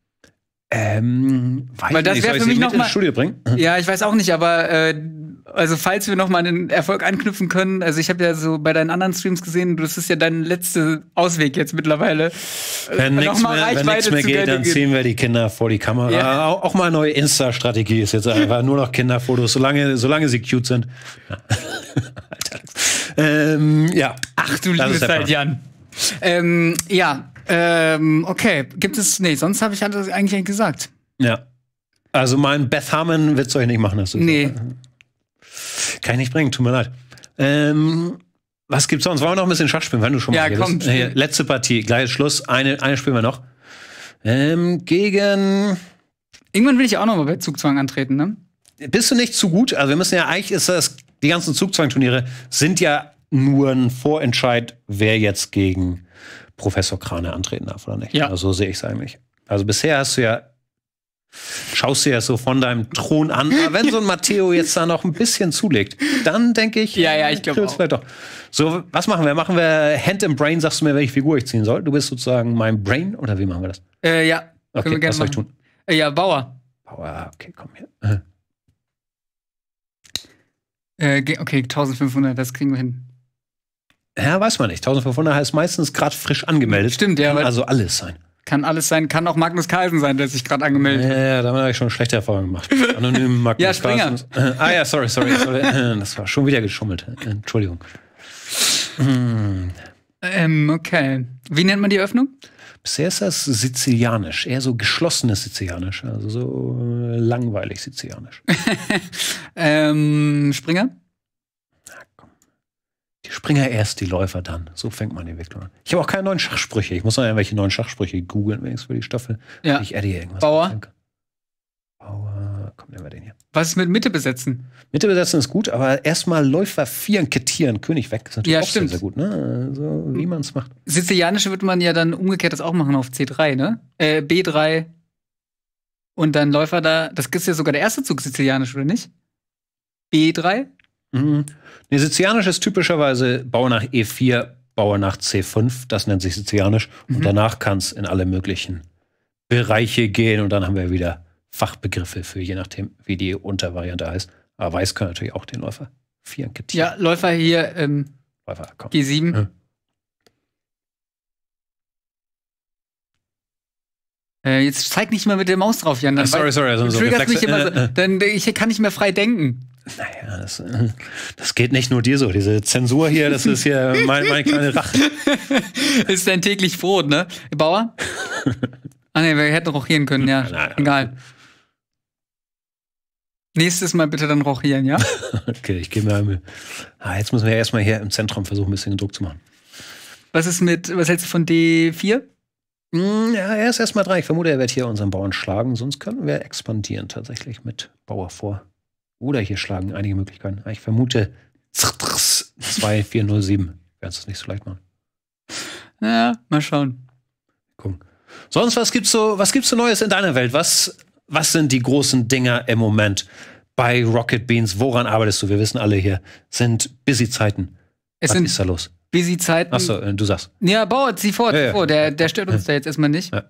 Ähm, weiß Weil das wäre für mich noch mal, Studio bringen? Ja, ich weiß auch nicht, aber äh, also falls wir noch mal einen Erfolg anknüpfen können, also ich habe ja so bei deinen anderen Streams gesehen, das ist ja dein letzter Ausweg jetzt mittlerweile. Äh, wenn nichts mehr, wenn nix mehr geht, dann ziehen wir die Kinder vor die Kamera. Ja. Auch, auch, mal eine neue Insta-Strategie ist jetzt einfach nur noch Kinderfotos, solange, solange sie cute sind. ähm, ja. Ach du liebes Zeit, Jan. Ähm, ja, ähm, okay, gibt es. Nee, sonst habe ich hatte eigentlich gesagt. Ja. Also mein Beth Harmon wird euch nicht machen, du Nee. So. Kann ich nicht bringen, tut mir leid. Ähm, was gibt's sonst? Wollen wir noch ein bisschen Schach spielen, wenn du schon ja, mal komm, bist? komm. letzte Partie, gleiches Schluss. Eine, eine spielen wir noch. Ähm, gegen. Irgendwann will ich auch noch mal bei Zugzwang antreten, ne? Bist du nicht zu gut? Also wir müssen ja eigentlich ist das die ganzen Zugzwangturniere sind ja nur ein Vorentscheid, wer jetzt gegen Professor Krane antreten darf oder nicht. Ja. Also so sehe ich es eigentlich. Also bisher hast du ja schaust du ja so von deinem Thron an. Aber wenn so ein Matteo jetzt da noch ein bisschen zulegt, dann denke ich, ja, ja, ich glaube Doch. So, was machen wir? Machen wir Hand and Brain? Sagst du mir, welche Figur ich ziehen soll? Du bist sozusagen mein Brain oder wie machen wir das? Äh, ja, okay, können wir gerne was soll ich machen. tun? Äh, ja, Bauer. Bauer, okay, komm hier. Äh, okay, 1500, das kriegen wir hin. Ja, weiß man nicht. 1500 heißt meistens gerade frisch angemeldet. Stimmt, ja. Kann also alles sein. Kann alles sein. Kann auch Magnus Carlsen sein, der sich gerade angemeldet hat. Ja, ja, da habe ich schon schlechte Erfahrungen gemacht. Anonym Magnus ja, Springer. Carlsen. Äh, ah ja, sorry, sorry, sorry. Äh, das war schon wieder geschummelt. Äh, Entschuldigung. Hm. Ähm, okay. Wie nennt man die Öffnung? Bisher ist das sizilianisch, eher so geschlossenes sizilianisch, also so langweilig sizilianisch. ähm, Springer? Die Springer erst, die Läufer dann. So fängt man die Entwicklung an. Ich habe auch keine neuen Schachsprüche. Ich muss noch irgendwelche neuen Schachsprüche googeln, wenigstens für die Staffel. Ja. Ich Eddie irgendwas. Bauer. Bauer. Komm, nehmen wir den hier. Was ist mit Mitte besetzen? Mitte besetzen ist gut, aber erstmal Läufer vieren, kettieren, König weg. Ist natürlich ja, auch stimmt. sehr, sehr gut, ne? Also, wie man es macht. Sizilianische wird man ja dann umgekehrt das auch machen auf C3, ne? Äh, B3. Und dann Läufer da. Das ist ja sogar der erste Zug Sizilianisch, oder nicht? B3? Mhm. Nee, Sizilianisch ist typischerweise Bauer nach E4, Bauer nach C5, das nennt sich Sizilianisch. Mhm. Und danach kann es in alle möglichen Bereiche gehen und dann haben wir wieder Fachbegriffe für, je nachdem, wie die Untervariante heißt. Aber Weiß kann natürlich auch den Läufer 4 Ja, Läufer hier ähm, Läufer, G7. Hm. Äh, jetzt zeig nicht mal mit der Maus drauf, Jan. Dann, sorry, sorry. Also so nicht immer so, äh, ich kann nicht mehr frei denken. Naja, das, äh, das, geht nicht nur dir so. Diese Zensur hier, das ist hier mein, meine kleine Rache. ist dein täglich Brot, ne? Bauer? Ah ne, wir hätten rochieren können, ja. Naja. Egal. Nächstes Mal bitte dann rochieren, ja? okay, ich gebe mal. Mühe. Ah, jetzt müssen wir erstmal hier im Zentrum versuchen, ein bisschen Druck zu machen. Was ist mit, was hältst du von D4? Hm, ja, er ist erstmal drei. Ich vermute, er wird hier unseren Bauern schlagen, sonst können wir expandieren tatsächlich mit Bauer vor. Oder hier schlagen einige Möglichkeiten. Ich vermute 2407. Kannst du es nicht so leicht machen. Ja, mal schauen. Gucken. Sonst, was gibt's so, was gibt's so Neues in deiner Welt? Was, was sind die großen Dinger im Moment bei Rocket Beans? Woran arbeitest du? Wir wissen alle hier, sind busy Zeiten. Es was ist da los? Busy Zeiten. Achso, äh, du sagst. Ja, baut sie fort, ja, ja. vor. Der, der stört uns ja. da jetzt erstmal nicht. Ja.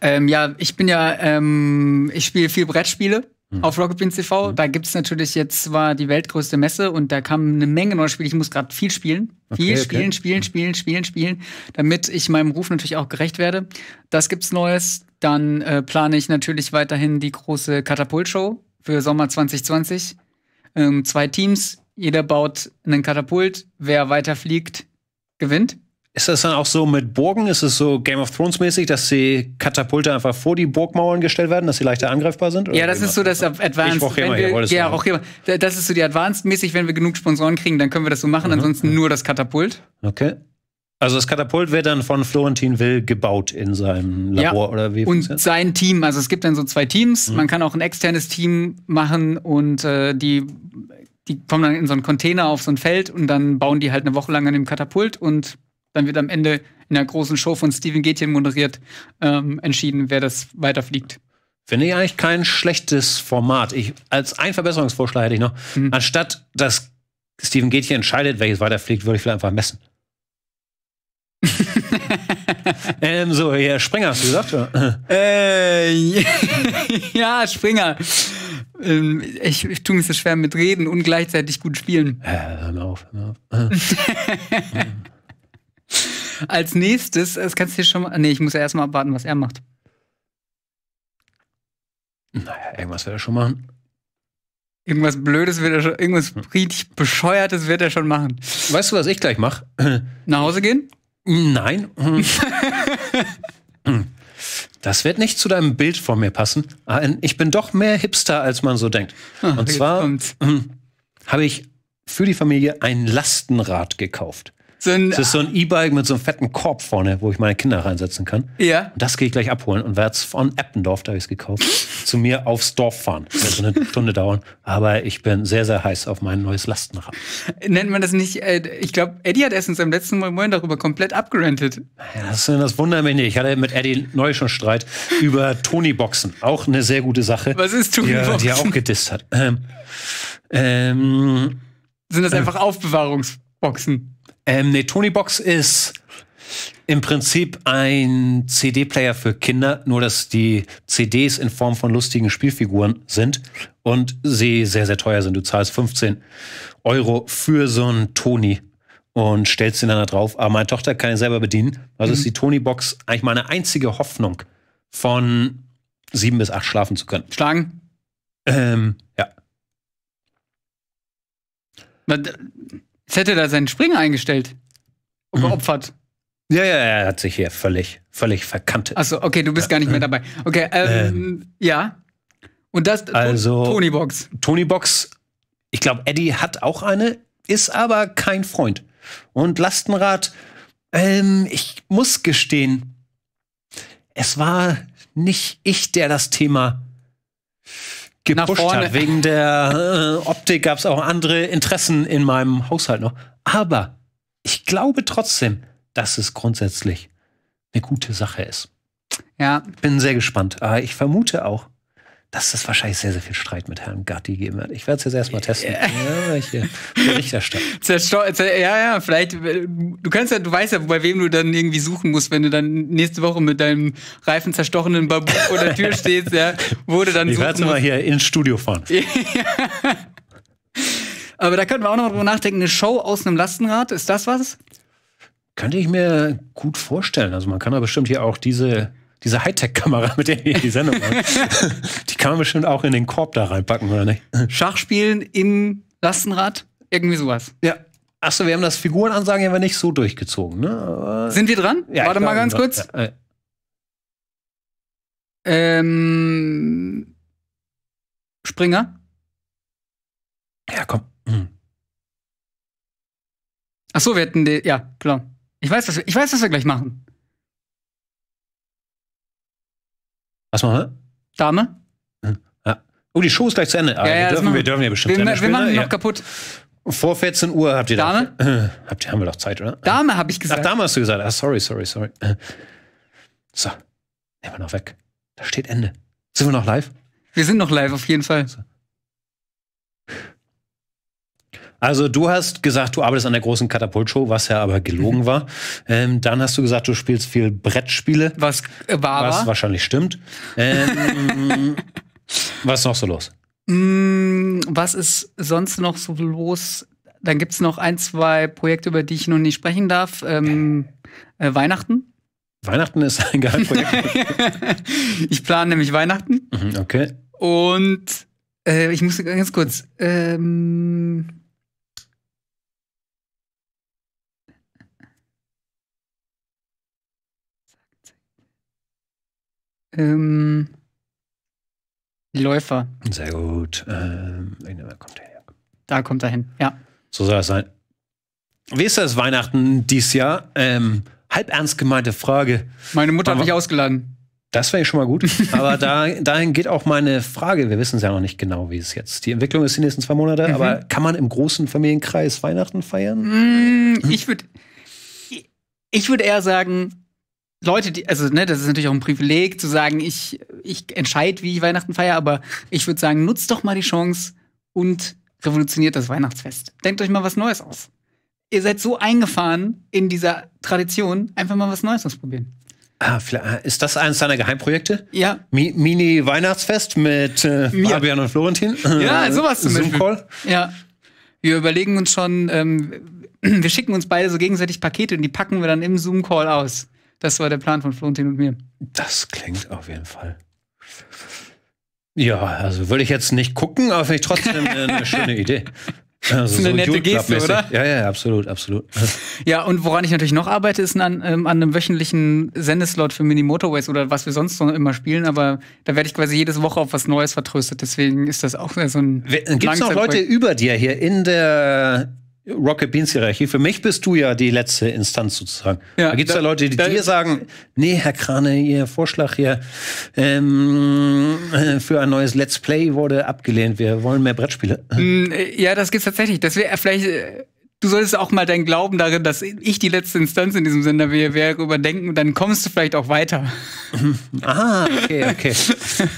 Ähm, ja, ich bin ja, ähm, ich spiele viel Brettspiele. Mhm. Auf Rocket Beans TV. Mhm. Da gibt es natürlich jetzt zwar die weltgrößte Messe und da kam eine Menge neuer Spiele. Ich muss gerade viel spielen. Viel okay, spielen, spielen, mhm. spielen, spielen, spielen, damit ich meinem Ruf natürlich auch gerecht werde. Das gibt's Neues. Dann äh, plane ich natürlich weiterhin die große Katapult-Show für Sommer 2020. Ähm, zwei Teams, jeder baut einen Katapult. Wer weiter fliegt, gewinnt. Ist das dann auch so mit Burgen? Ist es so Game of Thrones mäßig, dass die Katapulte einfach vor die Burgmauern gestellt werden, dass sie leichter angreifbar sind? ja, das ist so das Advanced. Ich wenn wir, hier, ja, auch hier, das ist so die Advanced mäßig, wenn wir genug Sponsoren kriegen, dann können wir das so machen, mhm. ansonsten nur das Katapult. Okay. Also das Katapult wird dann von Florentin Will gebaut in seinem Labor ja, oder wie? Und sein Team, also es gibt dann so zwei Teams. Mhm. Man kann auch ein externes Team machen und äh, die, die kommen dann in so einen Container auf so ein Feld und dann bauen die halt eine Woche lang an dem Katapult und dann wird am Ende in einer großen Show von Steven Gätchen moderiert ähm, entschieden, wer das weiterfliegt. Finde ich eigentlich kein schlechtes Format. Ich, als ein Verbesserungsvorschlag hätte ich noch, mhm. anstatt dass Steven Gätchen entscheidet, welches weiterfliegt, würde ich vielleicht einfach messen. ähm, so, ja, Springer hast du gesagt, Äh, ja, Springer. Ähm, ich, ich tue mir so schwer mit reden und gleichzeitig gut spielen. Äh, hör mal auf, hör mal auf. Als nächstes, äh, das kannst du dir schon mal. Nee, ich muss ja erstmal abwarten, was er macht. Naja, irgendwas wird er schon machen. Irgendwas Blödes wird er schon, irgendwas hm. richtig Bescheuertes wird er schon machen. Weißt du, was ich gleich mache? Nach Hause gehen? Nein. Hm. Hm. das wird nicht zu deinem Bild von mir passen. Ich bin doch mehr Hipster, als man so denkt. Ah, Und Ach, zwar habe ich für die Familie ein Lastenrad gekauft. So ein, das ist so ein ah. E-Bike mit so einem fetten Korb vorne, wo ich meine Kinder reinsetzen kann. Ja. Und das gehe ich gleich abholen und werde es von Eppendorf, da habe ich es gekauft, zu mir aufs Dorf fahren. Das wird so eine Stunde dauern. Aber ich bin sehr, sehr heiß auf mein neues Lastenrad. Nennt man das nicht, äh, ich glaube, Eddie hat erst in seinem letzten Moment darüber komplett abgerantet. Ja, das, das wundert mich nicht. Ich hatte mit Eddie neu schon Streit über Tony-Boxen. Auch eine sehr gute Sache. Was ist Tony-Boxen? Die, die er auch gedisst hat. Ähm, ähm, Sind das ähm. einfach äh, Aufbewahrungs... Ähm, nee, Tony Box ist im Prinzip ein CD-Player für Kinder, nur dass die CDs in Form von lustigen Spielfiguren sind und sie sehr, sehr teuer sind. Du zahlst 15 Euro für so einen Tony und stellst ihn dann da drauf. Aber meine Tochter kann ihn selber bedienen. Also mhm. ist die Tony-Box eigentlich meine einzige Hoffnung, von sieben bis acht schlafen zu können. Schlagen? Ähm, ja. Jetzt hätte er seinen Springer eingestellt und mhm. geopfert. Ja, ja, er hat sich hier völlig, völlig verkantet. Achso, okay, du bist gar nicht mehr mhm. dabei. Okay, ähm, ähm, ja. Und das, also, Tony Box. Tony Box, ich glaube, Eddie hat auch eine, ist aber kein Freund. Und Lastenrad, ähm, ich muss gestehen, es war nicht ich, der das Thema nach vorne. Hat. Wegen der äh, Optik gab es auch andere Interessen in meinem Haushalt noch. Aber ich glaube trotzdem, dass es grundsätzlich eine gute Sache ist. Ja. Bin sehr gespannt. Aber ich vermute auch, dass es wahrscheinlich sehr, sehr viel Streit mit Herrn Gatti geben wird. Ich werde es jetzt erstmal testen. Ja, hier, Berichterstattung. ja, ja, vielleicht, äh, du kannst ja, du weißt ja, bei wem du dann irgendwie suchen musst, wenn du dann nächste Woche mit deinem reifen zerstochenen Babu vor der Tür stehst, ja, wurde dann Ich werde mal hier ins Studio fahren. ja. Aber da könnten wir auch noch drüber nachdenken, eine Show aus einem Lastenrad, ist das was? Könnte ich mir gut vorstellen. Also man kann ja bestimmt hier auch diese diese Hightech-Kamera, mit der die, die Sendung machen. die kann man bestimmt auch in den Korb da reinpacken, oder nicht? Schachspielen im Lastenrad? Irgendwie sowas. Ja. Achso, wir haben das Figurenansagen aber nicht so durchgezogen, ne? Aber Sind wir dran? Ja, Warte mal ganz kurz. Ja, ja. Ähm, Springer? Ja, komm. Hm. Ach wir hätten den, ja, klar. Ich weiß, was wir, ich weiß, was wir gleich machen. Was machen wir? Dame? Hm, ja. Oh, die Show ist gleich zu Ende. Ah, ja, ja, wir, dürfen, wir dürfen ja bestimmt Wir, wir machen die ne? noch kaputt. Vor 14 Uhr habt ihr Dame? Da, äh, habt ihr, haben wir doch Zeit, oder? Dame, habe ich gesagt. Ach, Dame hast du gesagt. Ah, sorry, sorry, sorry. So, nehmen wir noch weg. Da steht Ende. Sind wir noch live? Wir sind noch live, auf jeden Fall. So. Also du hast gesagt, du arbeitest an der großen Katapultshow, was ja aber gelogen mhm. war. Ähm, dann hast du gesagt, du spielst viel Brettspiele. Was äh, war Was wahrscheinlich stimmt. Ähm, was ist noch so los? Mm, was ist sonst noch so los? Dann gibt es noch ein, zwei Projekte, über die ich noch nicht sprechen darf. Ähm, äh, Weihnachten. Weihnachten ist ein Geheimprojekt. ich plane nämlich Weihnachten. Mhm, okay. Und äh, ich muss ganz kurz. Ähm, Ähm, Läufer. Sehr gut. Ähm, kommt der her. Da kommt er hin, ja. So soll es sein. Wie ist das Weihnachten dieses Jahr? Ähm, halb ernst gemeinte Frage. Meine Mutter hat mich ausgeladen. Das wäre schon mal gut. Aber da, dahin geht auch meine Frage. Wir wissen es ja noch nicht genau, wie es jetzt. Die Entwicklung ist die nächsten zwei Monate, mhm. aber kann man im großen Familienkreis Weihnachten feiern? Mm, ich würde ich würde eher sagen, Leute, die, also ne, das ist natürlich auch ein Privileg zu sagen, ich, ich entscheide, wie ich Weihnachten feiere, aber ich würde sagen, nutzt doch mal die Chance und revolutioniert das Weihnachtsfest. Denkt euch mal was Neues aus. Ihr seid so eingefahren in dieser Tradition, einfach mal was Neues ausprobieren. Ah, ah ist das eines deiner Geheimprojekte? Ja. Mi Mini-Weihnachtsfest mit äh, Fabian und Florentin? Ja, äh, sowas zum Zoom -Call. Ja. Wir überlegen uns schon, ähm, wir schicken uns beide so gegenseitig Pakete und die packen wir dann im Zoom-Call aus. Das war der Plan von Florentin und mir. Das klingt auf jeden Fall. Ja, also würde ich jetzt nicht gucken, aber finde ich trotzdem eine schöne Idee. Also das ist eine so nette Geste, oder? Ja, ja, absolut, absolut. Ja, und woran ich natürlich noch arbeite, ist an, ähm, an einem wöchentlichen Sendeslot für Mini Motorways oder was wir sonst noch immer spielen, aber da werde ich quasi jede Woche auf was Neues vertröstet, deswegen ist das auch so ein. Gibt es noch Leute über dir hier in der Rocket Beans Hierarchie. Für mich bist du ja die letzte Instanz sozusagen. Ja, da gibt es ja Leute, die dir sagen, nee, Herr Krane, Ihr Vorschlag hier ähm, äh, für ein neues Let's Play wurde abgelehnt. Wir wollen mehr Brettspiele. Mm, ja, das gibt's tatsächlich. Das wäre äh, vielleicht äh, du solltest auch mal deinen Glauben darin, dass ich die letzte Instanz in diesem Sender wäre, wäre überdenken, dann kommst du vielleicht auch weiter. ah, okay, okay.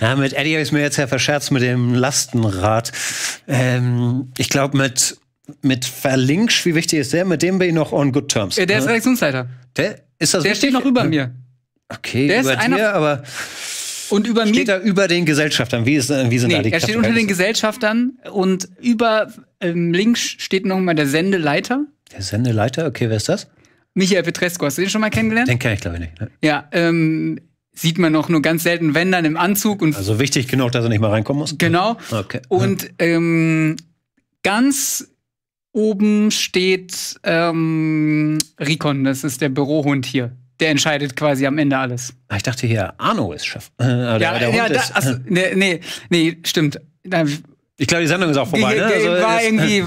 Ja, mit Eddie habe ich mir jetzt ja verscherzt mit dem Lastenrad. Ähm, ich glaube, mit mit Verlinksch, wie wichtig ist der? Mit dem bin ich noch on good terms. Äh, der ist ne? Redaktionsleiter. Der, ist das der steht noch über äh, mir. Okay, der über ist einer, dir, aber. Und über steht mir. Steht er über den Gesellschaftern? Wie, ist, wie sind nee, da die Er steht unter den Gesellschaftern und über ähm, links steht nochmal der Sendeleiter. Der Sendeleiter? Okay, wer ist das? Michael Petresco, hast du den schon mal kennengelernt? Den kenne ich, glaube ich, nicht. Ne? Ja, ähm, sieht man noch nur ganz selten, wenn dann im Anzug. Und also wichtig genug, dass er nicht mal reinkommen muss? Genau. Okay. Und ähm, ganz oben steht ähm, Rikon, das ist der Bürohund hier. Der entscheidet quasi am Ende alles. Ah, ich dachte hier, Arno ist Chef. Äh, ja, der, der ja, da, also, nee, nee, nee, stimmt. Ich glaube, die Sendung ist auch vorbei. Die, die, ne? Also,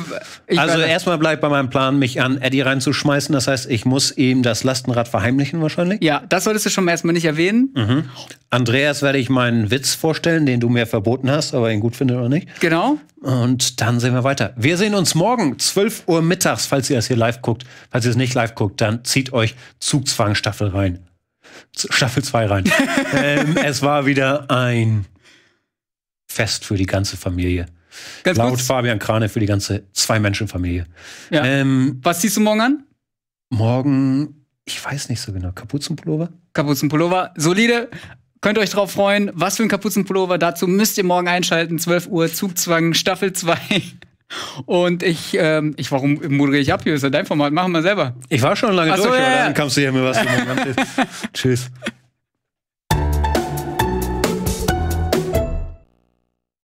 äh, also erstmal bleibt bei meinem Plan, mich an Eddie reinzuschmeißen. Das heißt, ich muss ihm das Lastenrad verheimlichen wahrscheinlich. Ja, das solltest du schon erstmal nicht erwähnen. Mhm. Andreas werde ich meinen Witz vorstellen, den du mir verboten hast, aber ihn gut findet oder nicht. Genau. Und dann sehen wir weiter. Wir sehen uns morgen, 12 Uhr mittags, falls ihr das hier live guckt. Falls ihr es nicht live guckt, dann zieht euch Zugzwangstaffel rein. Staffel 2 rein. ähm, es war wieder ein Fest für die ganze Familie. Ganz Laut kurz. Fabian Krane für die ganze Zwei-Menschen-Familie. Ja. Ähm, Was ziehst du morgen an? Morgen, ich weiß nicht so genau, Kapuzenpullover? Kapuzenpullover, solide. Könnt ihr euch drauf freuen. Was für ein Kapuzenpullover. Dazu müsst ihr morgen einschalten. 12 Uhr, Zugzwang, Staffel 2. Und ich, ähm, ich, warum moderiere ich ab? Hier ist ja dein Format, machen wir selber. Ich war schon lange so, durch, ja, aber ja. dann kamst du hier mir was gemacht. Tschüss.